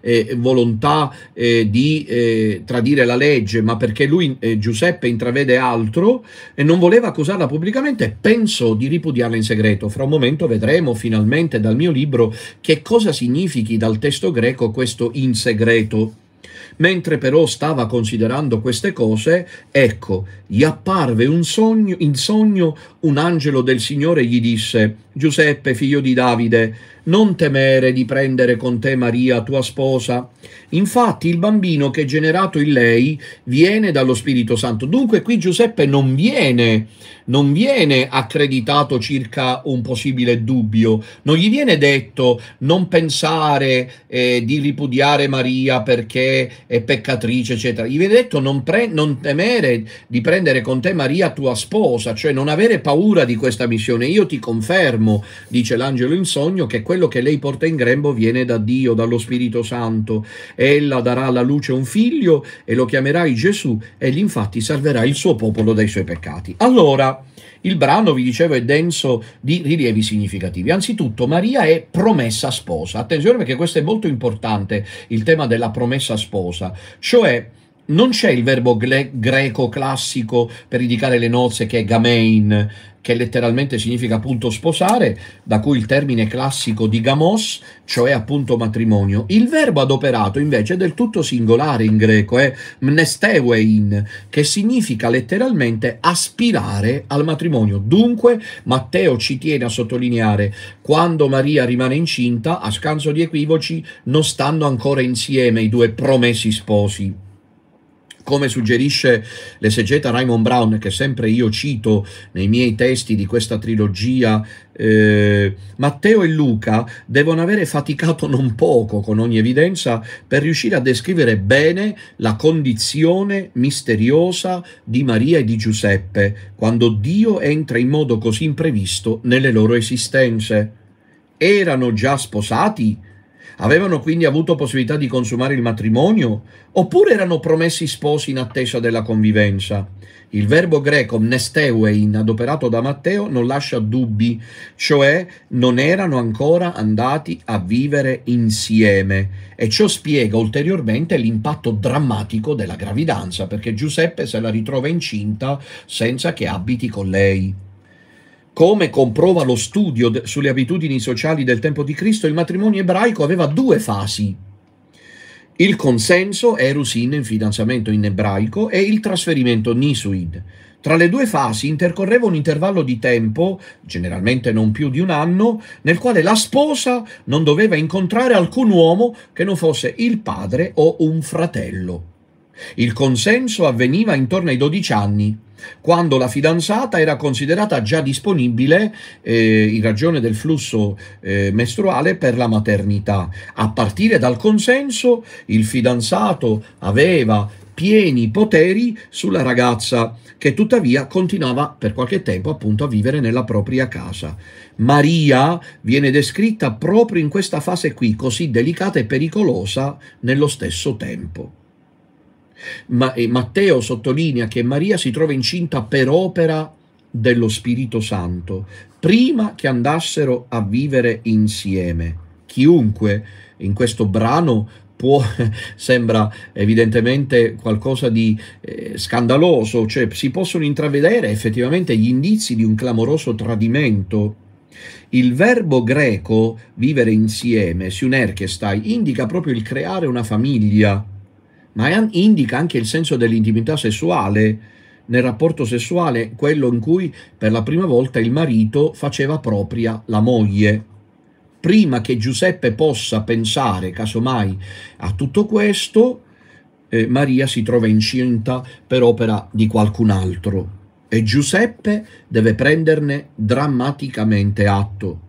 eh, volontà eh, di eh, tradire la legge, ma perché lui, eh, Giuseppe, intravede altro e non voleva accusarla pubblicamente, penso di ripudiarla in segreto. Fra un momento vedremo finalmente dal mio libro che cosa significhi dal testo greco questo in segreto. Mentre però stava considerando queste cose, ecco, gli apparve un sogno, in sogno un angelo del Signore gli disse, Giuseppe, figlio di Davide, non temere di prendere con te Maria, tua sposa. Infatti il bambino che è generato in lei viene dallo Spirito Santo. Dunque qui Giuseppe non viene non viene accreditato circa un possibile dubbio, non gli viene detto non pensare eh, di ripudiare Maria perché è peccatrice, eccetera. Gli viene detto non, non temere di prendere con te Maria tua sposa, cioè non avere paura di questa missione. Io ti confermo, dice l'angelo in sogno, che quello che lei porta in grembo viene da Dio, dallo Spirito Santo. Ella darà alla luce un figlio e lo chiamerai Gesù, e infatti salverà il suo popolo dai suoi peccati. Allora, il brano, vi dicevo, è denso di rilievi significativi. Anzitutto, Maria è promessa sposa. Attenzione perché questo è molto importante, il tema della promessa sposa, cioè non c'è il verbo gle- greco classico per indicare le nozze che è gamein, che letteralmente significa appunto sposare, da cui il termine classico di gamos, cioè appunto matrimonio. Il verbo adoperato invece è del tutto singolare in greco, è eh? mnestewein, che significa letteralmente aspirare al matrimonio. Dunque Matteo ci tiene a sottolineare, quando Maria rimane incinta, a scanso di equivoci, non stanno ancora insieme i due promessi sposi come suggerisce l'esegeta Raymond Brown, che sempre io cito nei miei testi di questa trilogia, eh, Matteo e Luca devono avere faticato non poco, con ogni evidenza, per riuscire a descrivere bene la condizione misteriosa di Maria e di Giuseppe, quando Dio entra in modo così imprevisto nelle loro esistenze. Erano già sposati? Avevano quindi avuto possibilità di consumare il matrimonio oppure erano promessi sposi in attesa della convivenza? Il verbo greco mnestewein, adoperato da Matteo non lascia dubbi, cioè non erano ancora andati a vivere insieme e ciò spiega ulteriormente l'impatto drammatico della gravidanza perché Giuseppe se la ritrova incinta senza che abiti con lei. Come comprova lo studio sulle abitudini sociali del tempo di Cristo, il matrimonio ebraico aveva due fasi. Il consenso, erusin, in fidanzamento in ebraico, e il trasferimento, nisuid. Tra le due fasi intercorreva un intervallo di tempo, generalmente non più di un anno, nel quale la sposa non doveva incontrare alcun uomo che non fosse il padre o un fratello. Il consenso avveniva intorno ai 12 anni, quando la fidanzata era considerata già disponibile eh, in ragione del flusso eh, mestruale per la maternità. A partire dal consenso il fidanzato aveva pieni poteri sulla ragazza che tuttavia continuava per qualche tempo appunto a vivere nella propria casa. Maria viene descritta proprio in questa fase qui, così delicata e pericolosa nello stesso tempo. Ma, Matteo sottolinea che Maria si trova incinta per opera dello Spirito Santo, prima che andassero a vivere insieme. Chiunque in questo brano può, sembra evidentemente qualcosa di eh, scandaloso, cioè si possono intravedere effettivamente gli indizi di un clamoroso tradimento. Il verbo greco vivere insieme, syunerchestai, indica proprio il creare una famiglia, ma indica anche il senso dell'intimità sessuale, nel rapporto sessuale, quello in cui per la prima volta il marito faceva propria la moglie. Prima che Giuseppe possa pensare, casomai, a tutto questo, eh, Maria si trova incinta per opera di qualcun altro e Giuseppe deve prenderne drammaticamente atto.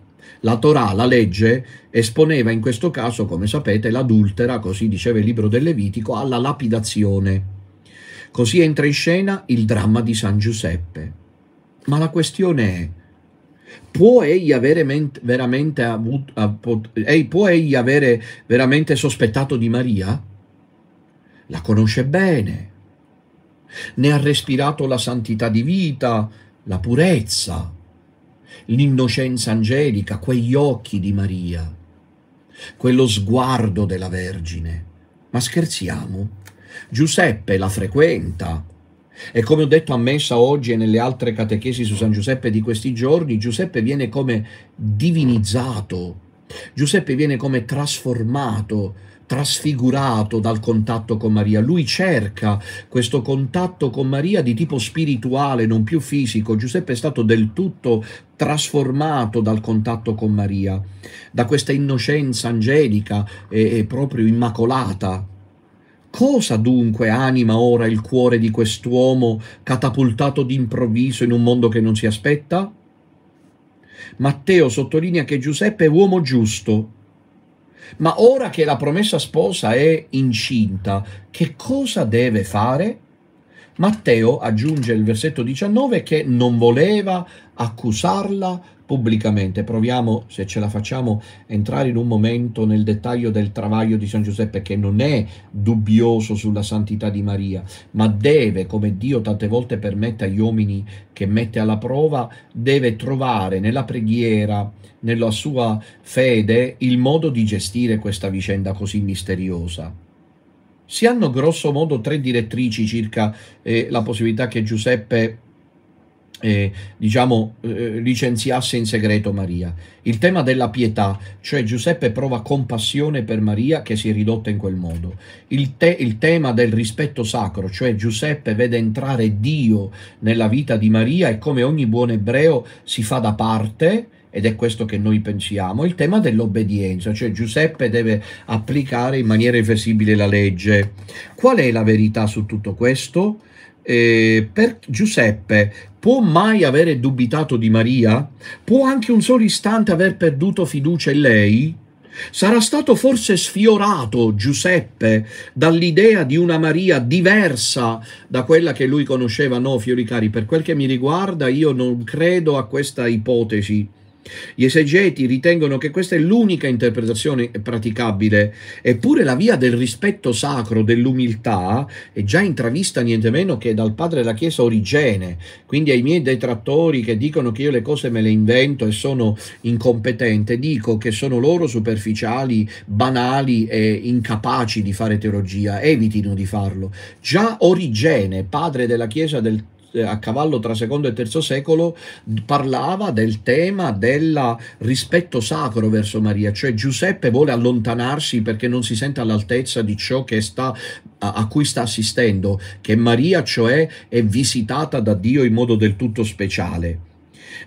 La Torah, la legge, esponeva in questo caso, come sapete, l'adultera, così diceva il libro del Levitico, alla lapidazione. Così entra in scena il dramma di San Giuseppe. Ma la questione è, può egli avere veramente, avuto, può egli avere veramente sospettato di Maria? La conosce bene, ne ha respirato la santità di vita, la purezza, l'innocenza angelica, quegli occhi di Maria, quello sguardo della Vergine. Ma scherziamo? Giuseppe la frequenta. E come ho detto a Messa oggi e nelle altre catechesi su San Giuseppe di questi giorni, Giuseppe viene come divinizzato, Giuseppe viene come trasformato trasfigurato dal contatto con Maria. Lui cerca questo contatto con Maria di tipo spirituale, non più fisico. Giuseppe è stato del tutto trasformato dal contatto con Maria, da questa innocenza angelica e, e proprio immacolata. Cosa dunque anima ora il cuore di quest'uomo catapultato d'improvviso in un mondo che non si aspetta? Matteo sottolinea che Giuseppe è uomo giusto, ma ora che la promessa sposa è incinta, che cosa deve fare? Matteo aggiunge il versetto 19 che non voleva accusarla pubblicamente. Proviamo, se ce la facciamo, entrare in un momento nel dettaglio del travaglio di San Giuseppe che non è dubbioso sulla santità di Maria, ma deve, come Dio tante volte permette agli uomini che mette alla prova, deve trovare nella preghiera, nella sua fede, il modo di gestire questa vicenda così misteriosa. Si hanno grosso modo tre direttrici circa eh, la possibilità che Giuseppe eh, diciamo, eh, licenziasse in segreto Maria. Il tema della pietà, cioè Giuseppe prova compassione per Maria che si è ridotta in quel modo. Il, te il tema del rispetto sacro, cioè Giuseppe vede entrare Dio nella vita di Maria e come ogni buon ebreo si fa da parte ed è questo che noi pensiamo, il tema dell'obbedienza, cioè Giuseppe deve applicare in maniera inflessibile la legge. Qual è la verità su tutto questo? Eh, per Giuseppe può mai avere dubitato di Maria? Può anche un solo istante aver perduto fiducia in lei? Sarà stato forse sfiorato Giuseppe dall'idea di una Maria diversa da quella che lui conosceva? No, fiori cari, per quel che mi riguarda io non credo a questa ipotesi. Gli esegeti ritengono che questa è l'unica interpretazione praticabile, eppure la via del rispetto sacro, dell'umiltà, è già intravista niente meno che dal padre della Chiesa Origene. Quindi ai miei detrattori che dicono che io le cose me le invento e sono incompetente, dico che sono loro superficiali, banali e incapaci di fare teologia, evitino di farlo. Già Origene, padre della Chiesa del eh, a cavallo tra secondo e terzo secolo parlava del tema del rispetto sacro verso Maria, cioè Giuseppe vuole allontanarsi perché non si sente all'altezza di ciò che sta, a, cui sta assistendo, che Maria cioè è visitata da Dio in modo del tutto speciale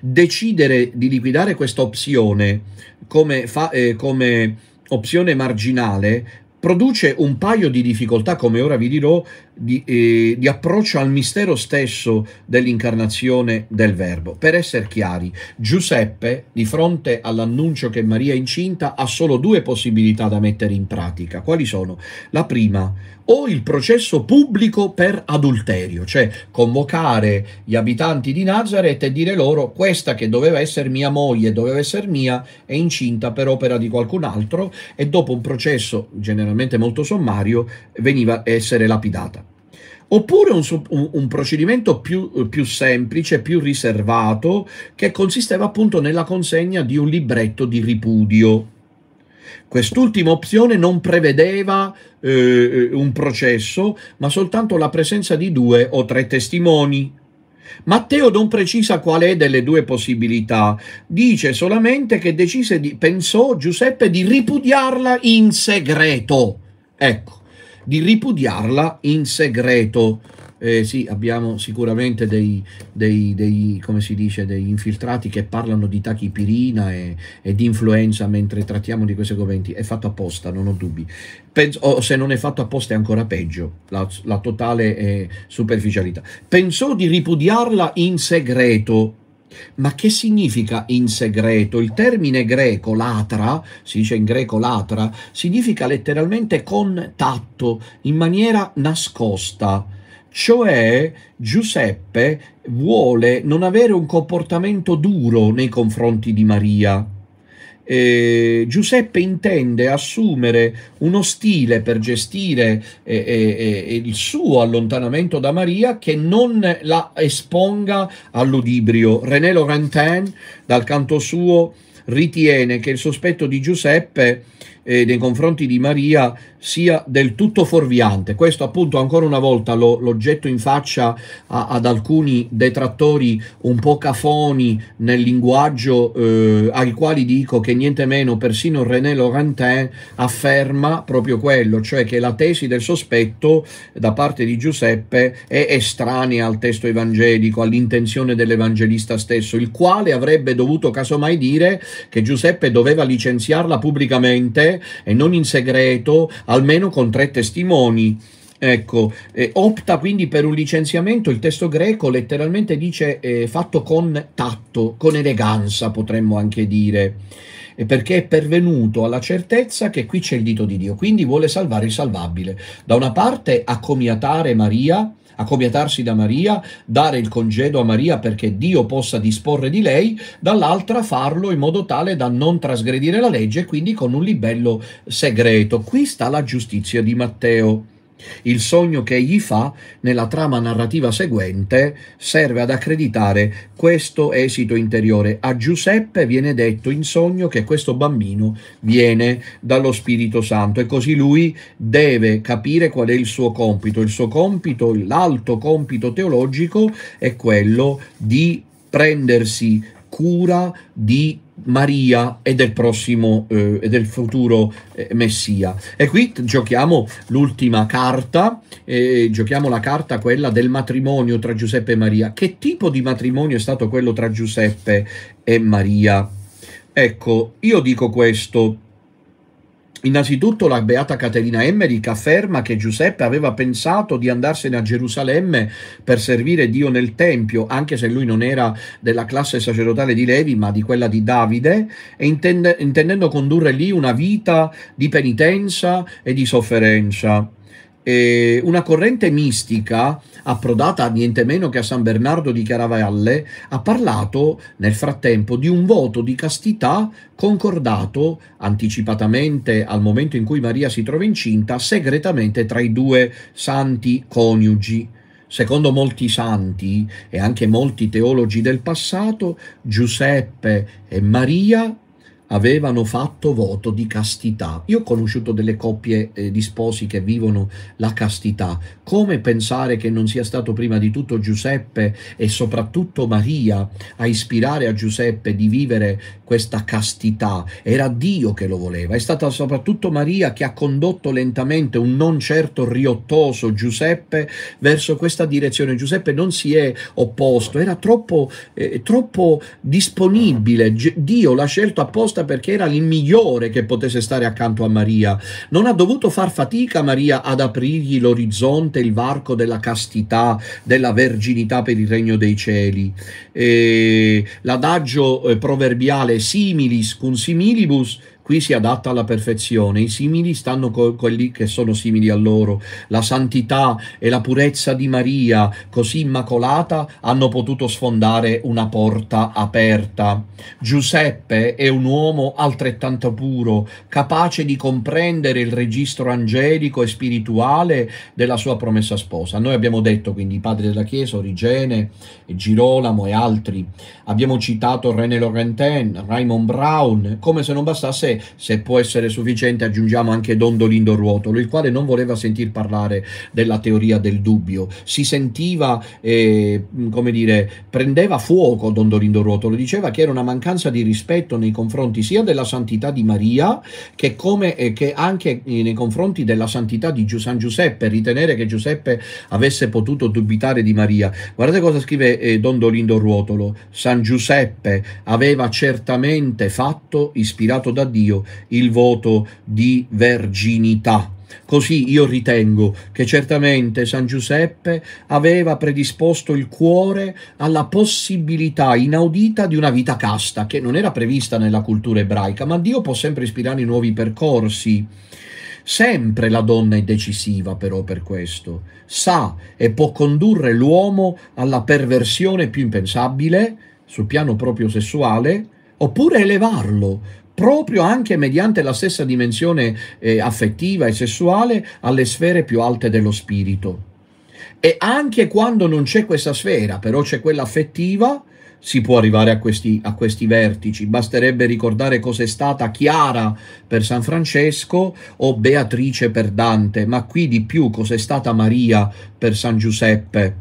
decidere di liquidare questa opzione come, fa, eh, come, opzione marginale produce un paio di difficoltà, come ora vi dirò, di, eh, di, approccio al mistero stesso dell'incarnazione del Verbo. Per essere chiari, Giuseppe, di fronte all'annuncio che Maria è incinta, ha solo due possibilità da mettere in pratica. Quali sono? La prima, o il processo pubblico per adulterio, cioè convocare gli abitanti di Nazareth e dire loro questa che doveva essere mia moglie, doveva essere mia, è incinta per opera di qualcun altro e dopo un processo generalmente molto sommario veniva a essere lapidata oppure un, un, un procedimento più, più, semplice, più riservato, che consisteva appunto nella consegna di un libretto di ripudio. Quest'ultima opzione non prevedeva eh, eh, un processo, ma soltanto la presenza di due o tre testimoni. Matteo non precisa qual è delle due possibilità, dice solamente che decise di, pensò Giuseppe di ripudiarla in segreto. Ecco, di ripudiarla in segreto. Eh, sì, abbiamo sicuramente dei, dei, dei, come si dice, dei infiltrati che parlano di tachipirina e, e, di influenza mentre trattiamo di questi argomenti. È fatto apposta, non ho dubbi. Penso, o se non è fatto apposta è ancora peggio, la, la totale eh, superficialità. Pensò di ripudiarla in segreto ma che significa in segreto? Il termine greco latra, si dice in greco latra, significa letteralmente con tatto, in maniera nascosta. Cioè Giuseppe vuole non avere un comportamento duro nei confronti di Maria eh, Giuseppe intende assumere uno stile per gestire eh, eh, eh, il suo allontanamento da Maria che non la esponga all'udibrio. René Laurentin, dal canto suo, ritiene che il sospetto di Giuseppe eh, nei confronti di Maria sia del tutto fuorviante. Questo appunto ancora una volta lo, lo getto in faccia a, ad alcuni detrattori un po' cafoni nel linguaggio eh, ai quali dico che niente meno persino René Laurentin afferma proprio quello, cioè che la tesi del sospetto da parte di Giuseppe è estranea al testo evangelico, all'intenzione dell'evangelista stesso, il quale avrebbe dovuto casomai dire che Giuseppe doveva licenziarla pubblicamente e non in segreto, almeno con tre testimoni. Ecco, eh, opta quindi per un licenziamento, il testo greco letteralmente dice eh, fatto con tatto, con eleganza potremmo anche dire, eh, perché è pervenuto alla certezza che qui c'è il dito di Dio, quindi vuole salvare il salvabile. Da una parte accomiatare Maria, accomiatarsi da Maria, dare il congedo a Maria perché Dio possa disporre di lei, dall'altra farlo in modo tale da non trasgredire la legge, quindi con un libello segreto. Qui sta la giustizia di Matteo. Il sogno che egli fa nella trama narrativa seguente serve ad accreditare questo esito interiore. A Giuseppe viene detto in sogno che questo bambino viene dallo Spirito Santo e così lui deve capire qual è il suo compito. Il suo compito, l'alto compito teologico è quello di prendersi cura di Maria e del prossimo eh, e del futuro eh, Messia. E qui giochiamo l'ultima carta, eh, giochiamo la carta quella del matrimonio tra Giuseppe e Maria. Che tipo di matrimonio è stato quello tra Giuseppe e Maria? Ecco, io dico questo Innanzitutto la beata Caterina Emmerich afferma che Giuseppe aveva pensato di andarsene a Gerusalemme per servire Dio nel Tempio, anche se lui non era della classe sacerdotale di Levi, ma di quella di Davide, e intende, intendendo condurre lì una vita di penitenza e di sofferenza. E una corrente mistica approdata niente meno che a San Bernardo di Chiaravalle, ha parlato nel frattempo di un voto di castità concordato anticipatamente al momento in cui Maria si trova incinta, segretamente tra i due santi coniugi. Secondo molti santi e anche molti teologi del passato, Giuseppe e Maria avevano fatto voto di castità. Io ho conosciuto delle coppie eh, di sposi che vivono la castità. Come pensare che non sia stato prima di tutto Giuseppe e soprattutto Maria a ispirare a Giuseppe di vivere questa castità? Era Dio che lo voleva. È stata soprattutto Maria che ha condotto lentamente un non certo riottoso Giuseppe verso questa direzione. Giuseppe non si è opposto, era troppo, eh, troppo disponibile. Dio l'ha scelto apposta risposta perché era il migliore che potesse stare accanto a Maria. Non ha dovuto far fatica Maria ad aprirgli l'orizzonte, il varco della castità, della verginità per il regno dei cieli. E l'adagio eh, proverbiale similis cum similibus qui si adatta alla perfezione. I simili stanno con quelli che sono simili a loro. La santità e la purezza di Maria, così immacolata, hanno potuto sfondare una porta aperta. Giuseppe è un uomo altrettanto puro, capace di comprendere il registro angelico e spirituale della sua promessa sposa. Noi abbiamo detto quindi i padri della Chiesa, Origene, Girolamo e altri. Abbiamo citato René Laurentin, Raymond Brown, come se non bastasse se può essere sufficiente aggiungiamo anche Dondolindo Ruotolo, il quale non voleva sentir parlare della teoria del dubbio, si sentiva, eh, come dire, prendeva fuoco Dondolindo Ruotolo, diceva che era una mancanza di rispetto nei confronti sia della santità di Maria che, come, eh, che anche eh, nei confronti della santità di San Giuseppe, ritenere che Giuseppe avesse potuto dubitare di Maria. Guardate cosa scrive eh, Dondolindo Ruotolo, San Giuseppe aveva certamente fatto, ispirato da Dio, Dio il voto di verginità. Così io ritengo che certamente San Giuseppe aveva predisposto il cuore alla possibilità inaudita di una vita casta, che non era prevista nella cultura ebraica, ma Dio può sempre ispirare nuovi percorsi. Sempre la donna è decisiva però per questo, sa e può condurre l'uomo alla perversione più impensabile sul piano proprio sessuale, oppure elevarlo proprio anche mediante la stessa dimensione eh, affettiva e sessuale alle sfere più alte dello spirito. E anche quando non c'è questa sfera, però c'è quella affettiva, si può arrivare a questi, a questi, vertici. Basterebbe ricordare cos'è stata Chiara per San Francesco o Beatrice per Dante, ma qui di più cos'è stata Maria per San Giuseppe.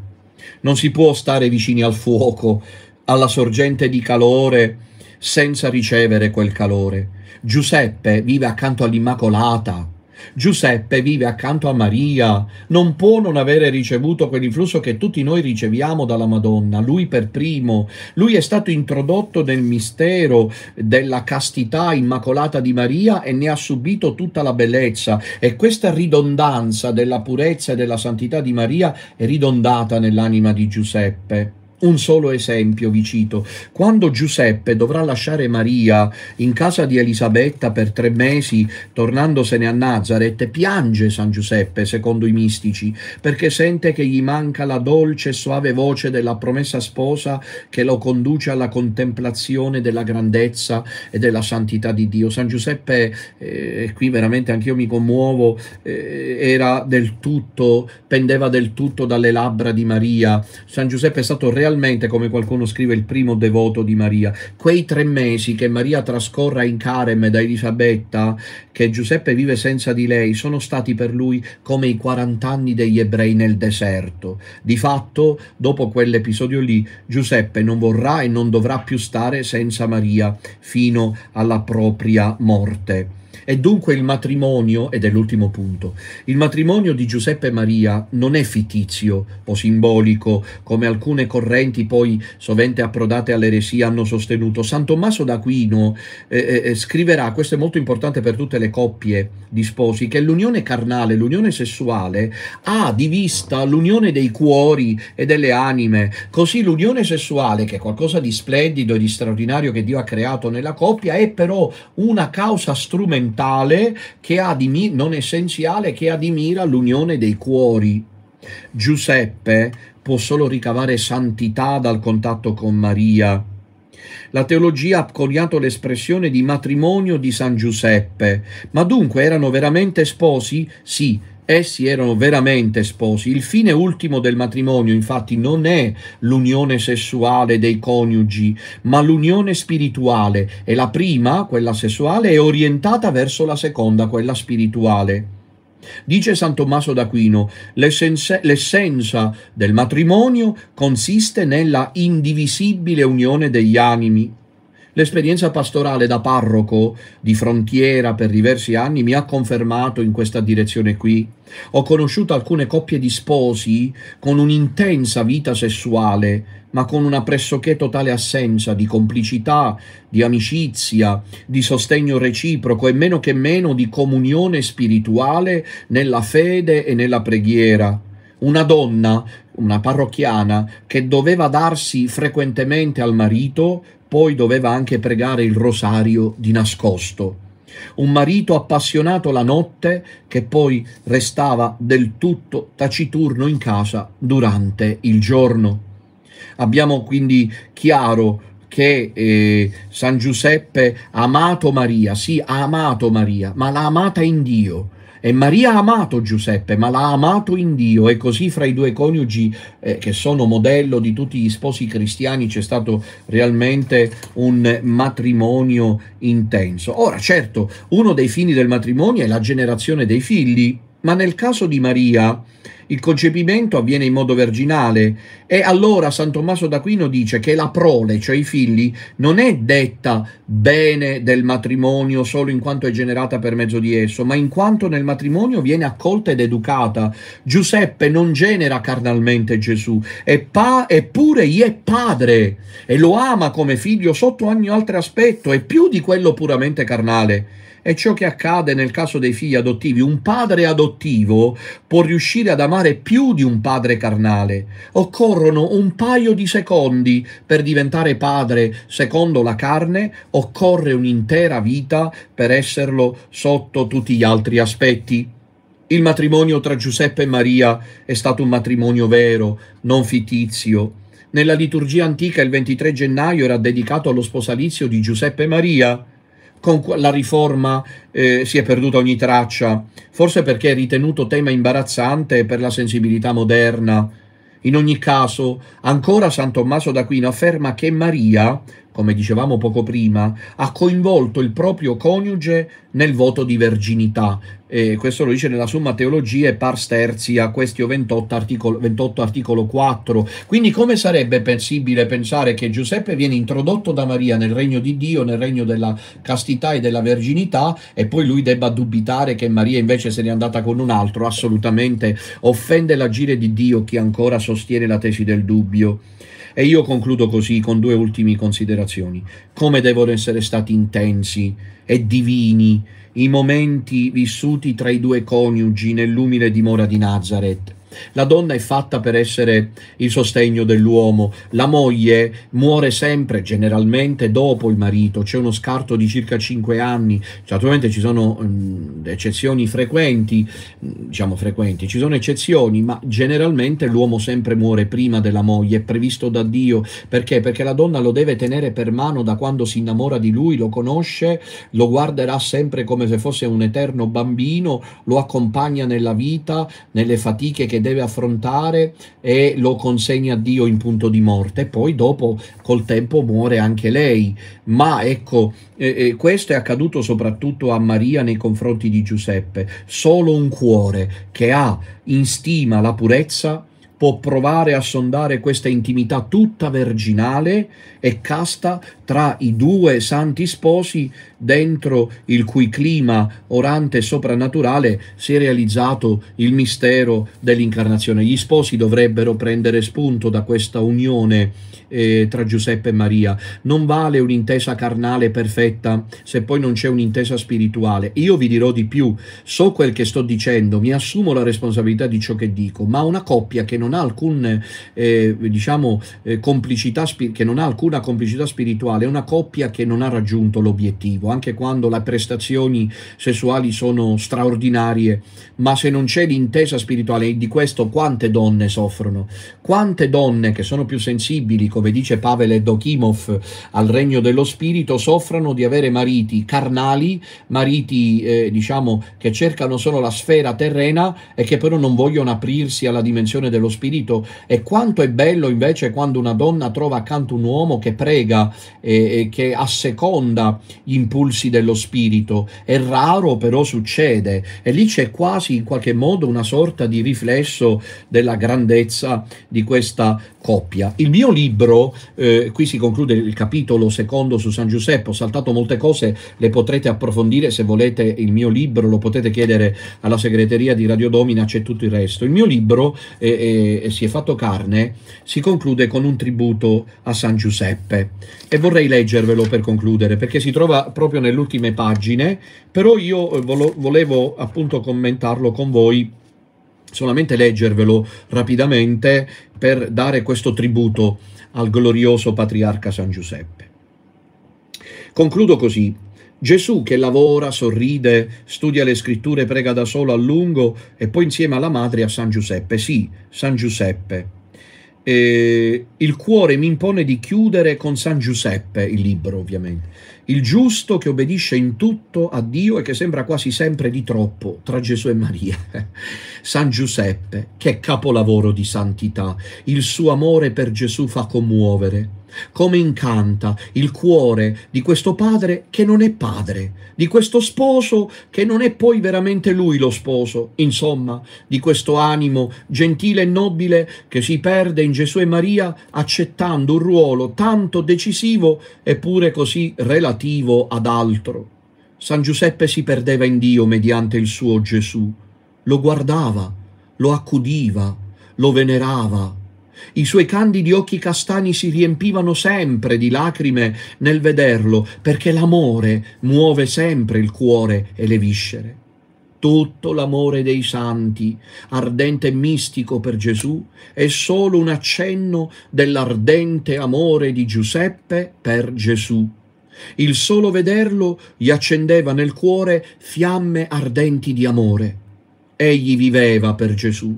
Non si può stare vicini al fuoco, alla sorgente di calore, senza ricevere quel calore. Giuseppe vive accanto all'Immacolata. Giuseppe vive accanto a Maria, non può non avere ricevuto quell'influsso che tutti noi riceviamo dalla Madonna, lui per primo, lui è stato introdotto nel mistero della castità immacolata di Maria e ne ha subito tutta la bellezza e questa ridondanza della purezza e della santità di Maria è ridondata nell'anima di Giuseppe. Un solo esempio vi cito. Quando Giuseppe dovrà lasciare Maria in casa di Elisabetta per tre mesi, tornandosene a Nazareth, piange San Giuseppe, secondo i mistici, perché sente che gli manca la dolce e soave voce della promessa sposa che lo conduce alla contemplazione della grandezza e della santità di Dio. San Giuseppe, eh, e qui veramente anch'io mi commuovo, eh, era del tutto, pendeva del tutto dalle labbra di Maria. San Giuseppe è stato realizzato realmente, come qualcuno scrive, il primo devoto di Maria. Quei tre mesi che Maria trascorre in Carem da Elisabetta, che Giuseppe vive senza di lei, sono stati per lui come i 40 anni degli ebrei nel deserto. Di fatto, dopo quell'episodio lì, Giuseppe non vorrà e non dovrà più stare senza Maria fino alla propria morte. E dunque il matrimonio, ed è l'ultimo punto, il matrimonio di Giuseppe e Maria non è fittizio o simbolico, come alcune correnti poi sovente approdate all'eresia hanno sostenuto. San Tommaso d'Aquino eh, eh, eh, scriverà, questo è molto importante per tutte le coppie di sposi, che l'unione carnale, l'unione sessuale ha di vista l'unione dei cuori e delle anime. Così l'unione sessuale, che è qualcosa di splendido e di straordinario che Dio ha creato nella coppia, è però una causa strumentale fondamentale che ha di mira, non essenziale che ha l'unione dei cuori. Giuseppe può solo ricavare santità dal contatto con Maria. La teologia ha coniato l'espressione di matrimonio di San Giuseppe, ma dunque erano veramente sposi? Sì, Essi erano veramente sposi. Il fine ultimo del matrimonio, infatti, non è l'unione sessuale dei coniugi, ma l'unione spirituale. E la prima, quella sessuale, è orientata verso la seconda, quella spirituale. Dice San Tommaso d'Aquino, l'essenza del matrimonio consiste nella indivisibile unione degli animi, L'esperienza pastorale da parroco di frontiera per diversi anni mi ha confermato in questa direzione qui. Ho conosciuto alcune coppie di sposi con un'intensa vita sessuale, ma con una pressoché totale assenza di complicità, di amicizia, di sostegno reciproco e meno che meno di comunione spirituale nella fede e nella preghiera. Una donna, una parrocchiana, che doveva darsi frequentemente al marito, poi doveva anche pregare il rosario di nascosto. Un marito appassionato la notte che poi restava del tutto taciturno in casa durante il giorno. Abbiamo quindi chiaro che eh, San Giuseppe ha amato Maria, sì, ha amato Maria, ma l'ha amata in Dio e Maria ha amato Giuseppe, ma l'ha amato in Dio e così fra i due coniugi eh, che sono modello di tutti gli sposi cristiani c'è stato realmente un matrimonio intenso. Ora certo, uno dei fini del matrimonio è la generazione dei figli, ma nel caso di Maria il concepimento avviene in modo verginale e allora San Tommaso d'Aquino dice che la prole, cioè i figli, non è detta bene del matrimonio solo in quanto è generata per mezzo di esso, ma in quanto nel matrimonio viene accolta ed educata. Giuseppe non genera carnalmente Gesù, pa- eppure gli è padre e lo ama come figlio sotto ogni altro aspetto, e più di quello puramente carnale. È ciò che accade nel caso dei figli adottivi. Un padre adottivo può riuscire ad amare più di un padre carnale. Occorrono un paio di secondi per diventare padre secondo la carne, occorre un'intera vita per esserlo sotto tutti gli altri aspetti. Il matrimonio tra Giuseppe e Maria è stato un matrimonio vero, non fittizio. Nella liturgia antica il 23 gennaio era dedicato allo sposalizio di Giuseppe e Maria con la riforma eh, si è perduta ogni traccia, forse perché è ritenuto tema imbarazzante per la sensibilità moderna. In ogni caso, ancora San Tommaso d'Aquino afferma che Maria come dicevamo poco prima, ha coinvolto il proprio coniuge nel voto di verginità. E questo lo dice nella Summa Teologie, Pars Terzia, Questio 28 articolo, 28, articolo 4. Quindi come sarebbe possibile pensare che Giuseppe viene introdotto da Maria nel regno di Dio, nel regno della castità e della verginità, e poi lui debba dubitare che Maria invece se n'è andata con un altro? Assolutamente offende l'agire di Dio chi ancora sostiene la tesi del dubbio. E io concludo così con due ultime considerazioni. Come devono essere stati intensi e divini i momenti vissuti tra i due coniugi nell'umile dimora di Nazareth la donna è fatta per essere il sostegno dell'uomo, la moglie muore sempre generalmente dopo il marito, c'è uno scarto di circa 5 anni, naturalmente cioè, ci sono mh, mm, eccezioni frequenti, mh, mm, diciamo frequenti, ci sono eccezioni, ma generalmente l'uomo sempre muore prima della moglie, è previsto da Dio, perché? Perché la donna lo deve tenere per mano da quando si innamora di lui, lo conosce, lo guarderà sempre come se fosse un eterno bambino, lo accompagna nella vita, nelle fatiche che deve deve affrontare e lo consegna a Dio in punto di morte. Poi dopo, col tempo, muore anche lei. Ma ecco, eh, questo è accaduto soprattutto a Maria nei confronti di Giuseppe. Solo un cuore che ha in stima la purezza può provare a sondare questa intimità tutta verginale e casta tra i due santi sposi dentro il cui clima orante e soprannaturale si è realizzato il mistero dell'incarnazione. Gli sposi dovrebbero prendere spunto da questa unione eh, tra Giuseppe e Maria. Non vale un'intesa carnale perfetta se poi non c'è un'intesa spirituale. Io vi dirò di più, so quel che sto dicendo, mi assumo la responsabilità di ciò che dico, ma una coppia che non ha alcun, eh, diciamo, eh, complicità, che non ha alcuna complicità spirituale, è una coppia che non ha raggiunto l'obiettivo, anche quando le prestazioni sessuali sono straordinarie, ma se non c'è l'intesa spirituale, di questo quante donne soffrono, quante donne che sono più sensibili, come dice Pavel Dokimov al regno dello spirito, soffrano di avere mariti carnali, mariti eh, diciamo che cercano solo la sfera terrena e che però non vogliono aprirsi alla dimensione dello spirito. E quanto è bello invece quando una donna trova accanto un uomo che prega e, eh, e che asseconda gli impulsi dello spirito. È raro però succede e lì c'è quasi in qualche modo una sorta di riflesso della grandezza di questa coppia. Il mio libro, eh, qui si conclude il capitolo secondo su San Giuseppe, ho saltato molte cose, le potrete approfondire se volete il mio libro, lo potete chiedere alla segreteria di Radio Domina, c'è tutto il resto. Il mio libro, eh, eh, eh si è fatto carne, si conclude con un tributo a San Giuseppe e vorrei leggervelo per concludere perché si trova proprio nell'ultime pagine, però io eh, volevo appunto commentarlo con voi solamente leggervelo rapidamente per dare questo tributo al glorioso patriarca San Giuseppe. Concludo così. Gesù che lavora, sorride, studia le scritture, prega da solo a lungo e poi insieme alla madre a San Giuseppe. Sì, San Giuseppe, eh, il cuore mi impone di chiudere con San Giuseppe il libro, ovviamente. Il giusto che obbedisce in tutto a Dio e che sembra quasi sempre di troppo tra Gesù e Maria. San Giuseppe, che capolavoro di santità, il suo amore per Gesù fa commuovere come incanta il cuore di questo padre che non è padre, di questo sposo che non è poi veramente lui lo sposo, insomma, di questo animo gentile e nobile che si perde in Gesù e Maria accettando un ruolo tanto decisivo eppure così relativo ad altro. San Giuseppe si perdeva in Dio mediante il suo Gesù, lo guardava, lo accudiva, lo venerava, i suoi candidi occhi castani si riempivano sempre di lacrime nel vederlo, perché l'amore muove sempre il cuore e le viscere. Tutto l'amore dei santi, ardente e mistico per Gesù, è solo un accenno dell'ardente amore di Giuseppe per Gesù. Il solo vederlo gli accendeva nel cuore fiamme ardenti di amore. Egli viveva per Gesù,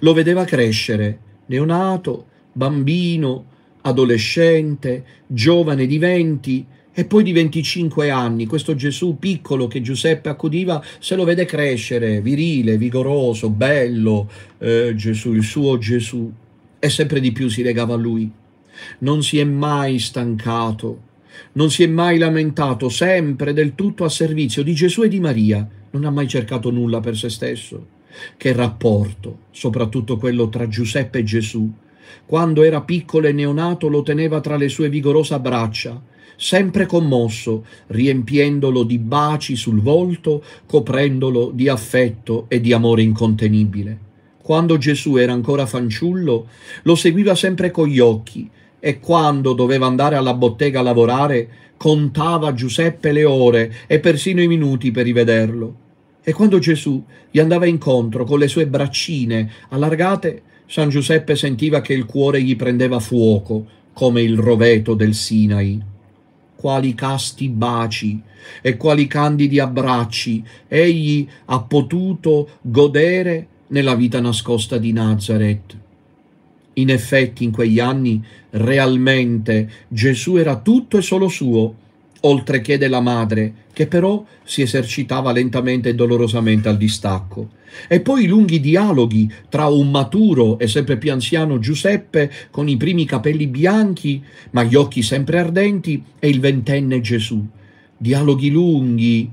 lo vedeva crescere, neonato, bambino, adolescente, giovane di 20 e poi di 25 anni. Questo Gesù piccolo che Giuseppe accudiva se lo vede crescere, virile, vigoroso, bello, eh, Gesù, il suo Gesù, e sempre di più si legava a lui. Non si è mai stancato, non si è mai lamentato, sempre del tutto a servizio di Gesù e di Maria. Non ha mai cercato nulla per se stesso che rapporto, soprattutto quello tra Giuseppe e Gesù. Quando era piccolo e neonato lo teneva tra le sue vigorose braccia, sempre commosso, riempiendolo di baci sul volto, coprendolo di affetto e di amore incontenibile. Quando Gesù era ancora fanciullo, lo seguiva sempre con gli occhi e quando doveva andare alla bottega a lavorare, contava Giuseppe le ore e persino i minuti per rivederlo e quando Gesù gli andava incontro con le sue braccine allargate, San Giuseppe sentiva che il cuore gli prendeva fuoco, come il roveto del Sinai. Quali casti baci e quali candidi abbracci egli ha potuto godere nella vita nascosta di Nazareth. In effetti in quegli anni realmente Gesù era tutto e solo suo, oltre che della madre, che però si esercitava lentamente e dolorosamente al distacco. E poi i lunghi dialoghi tra un maturo e sempre più anziano Giuseppe, con i primi capelli bianchi, ma gli occhi sempre ardenti, e il ventenne Gesù. Dialoghi lunghi,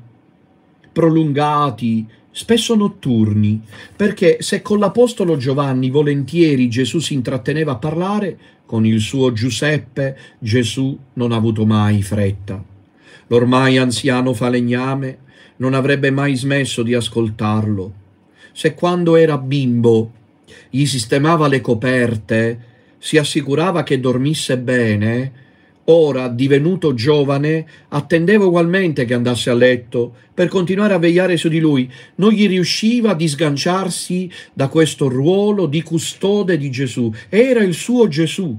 prolungati, spesso notturni, perché se con l'Apostolo Giovanni volentieri Gesù si intratteneva a parlare, con il suo Giuseppe Gesù non ha avuto mai fretta. L'ormai anziano falegname non avrebbe mai smesso di ascoltarlo. Se quando era bimbo gli sistemava le coperte, si assicurava che dormisse bene, ora, divenuto giovane, attendeva ugualmente che andasse a letto per continuare a vegliare su di lui. Non gli riusciva di sganciarsi da questo ruolo di custode di Gesù. Era il suo Gesù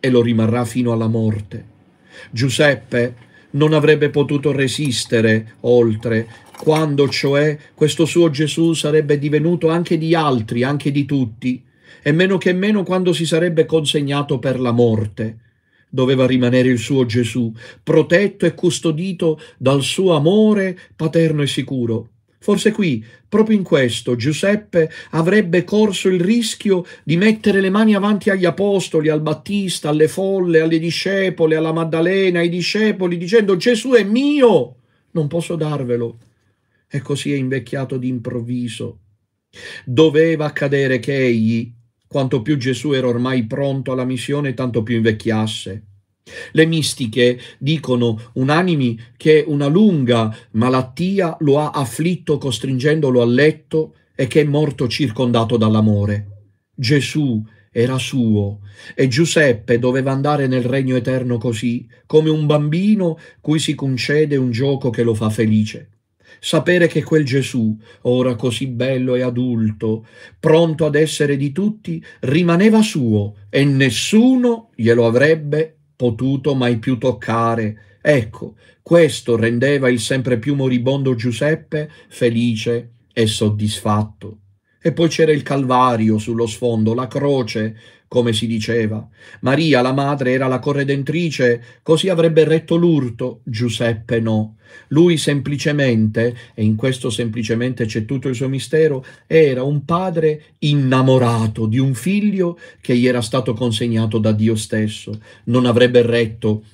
e lo rimarrà fino alla morte. Giuseppe non avrebbe potuto resistere oltre, quando cioè questo suo Gesù sarebbe divenuto anche di altri, anche di tutti, e meno che meno quando si sarebbe consegnato per la morte. Doveva rimanere il suo Gesù, protetto e custodito dal suo amore paterno e sicuro. Forse qui, proprio in questo, Giuseppe avrebbe corso il rischio di mettere le mani avanti agli apostoli, al Battista, alle folle, alle discepole, alla Maddalena, ai discepoli, dicendo Gesù è mio, non posso darvelo. E così è invecchiato d'improvviso. Doveva accadere che egli, quanto più Gesù era ormai pronto alla missione, tanto più invecchiasse. Le mistiche dicono unanimi che una lunga malattia lo ha afflitto costringendolo a letto e che è morto circondato dall'amore. Gesù era suo e Giuseppe doveva andare nel regno eterno così, come un bambino cui si concede un gioco che lo fa felice. Sapere che quel Gesù, ora così bello e adulto, pronto ad essere di tutti, rimaneva suo e nessuno glielo avrebbe potuto mai più toccare. Ecco, questo rendeva il sempre più moribondo Giuseppe felice e soddisfatto. E poi c'era il Calvario sullo sfondo, la croce come si diceva. Maria, la madre, era la corredentrice, così avrebbe retto l'urto, Giuseppe no. Lui semplicemente, e in questo semplicemente c'è tutto il suo mistero, era un padre innamorato di un figlio che gli era stato consegnato da Dio stesso. Non avrebbe retto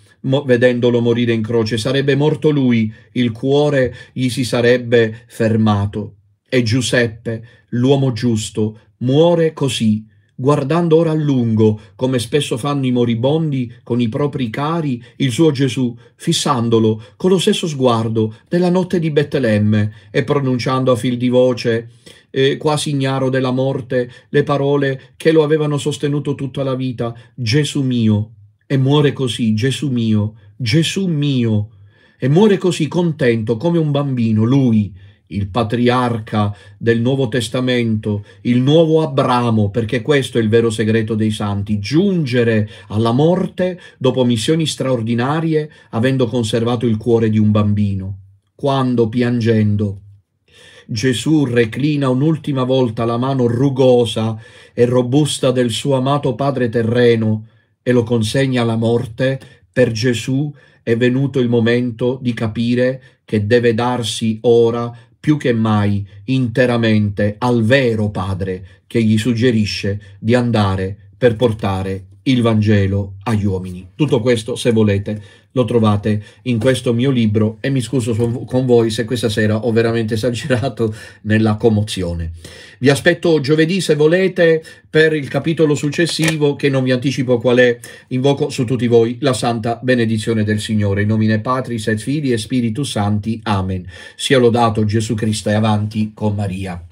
vedendolo morire in croce, sarebbe morto lui, il cuore gli si sarebbe fermato. E Giuseppe, l'uomo giusto, muore così, guardando ora a lungo, come spesso fanno i moribondi con i propri cari, il suo Gesù, fissandolo con lo stesso sguardo della notte di Betlemme e pronunciando a fil di voce, eh, quasi ignaro della morte, le parole che lo avevano sostenuto tutta la vita, Gesù mio. E muore così, Gesù mio, Gesù mio. E muore così contento come un bambino, lui, il patriarca del Nuovo Testamento, il nuovo Abramo, perché questo è il vero segreto dei santi, giungere alla morte dopo missioni straordinarie avendo conservato il cuore di un bambino, quando piangendo Gesù reclina un'ultima volta la mano rugosa e robusta del suo amato Padre terreno e lo consegna alla morte, per Gesù è venuto il momento di capire che deve darsi ora più che mai interamente al vero Padre che gli suggerisce di andare per portare il Vangelo agli uomini. Tutto questo, se volete, lo trovate in questo mio libro e mi scuso con voi se questa sera ho veramente esagerato nella commozione. Vi aspetto giovedì se volete per il capitolo successivo che non vi anticipo qual è, invoco su tutti voi la santa benedizione del Signore, in nomine Patris et Fili e Spiritus Santi. Amen. Sia lodato Gesù Cristo e avanti con Maria.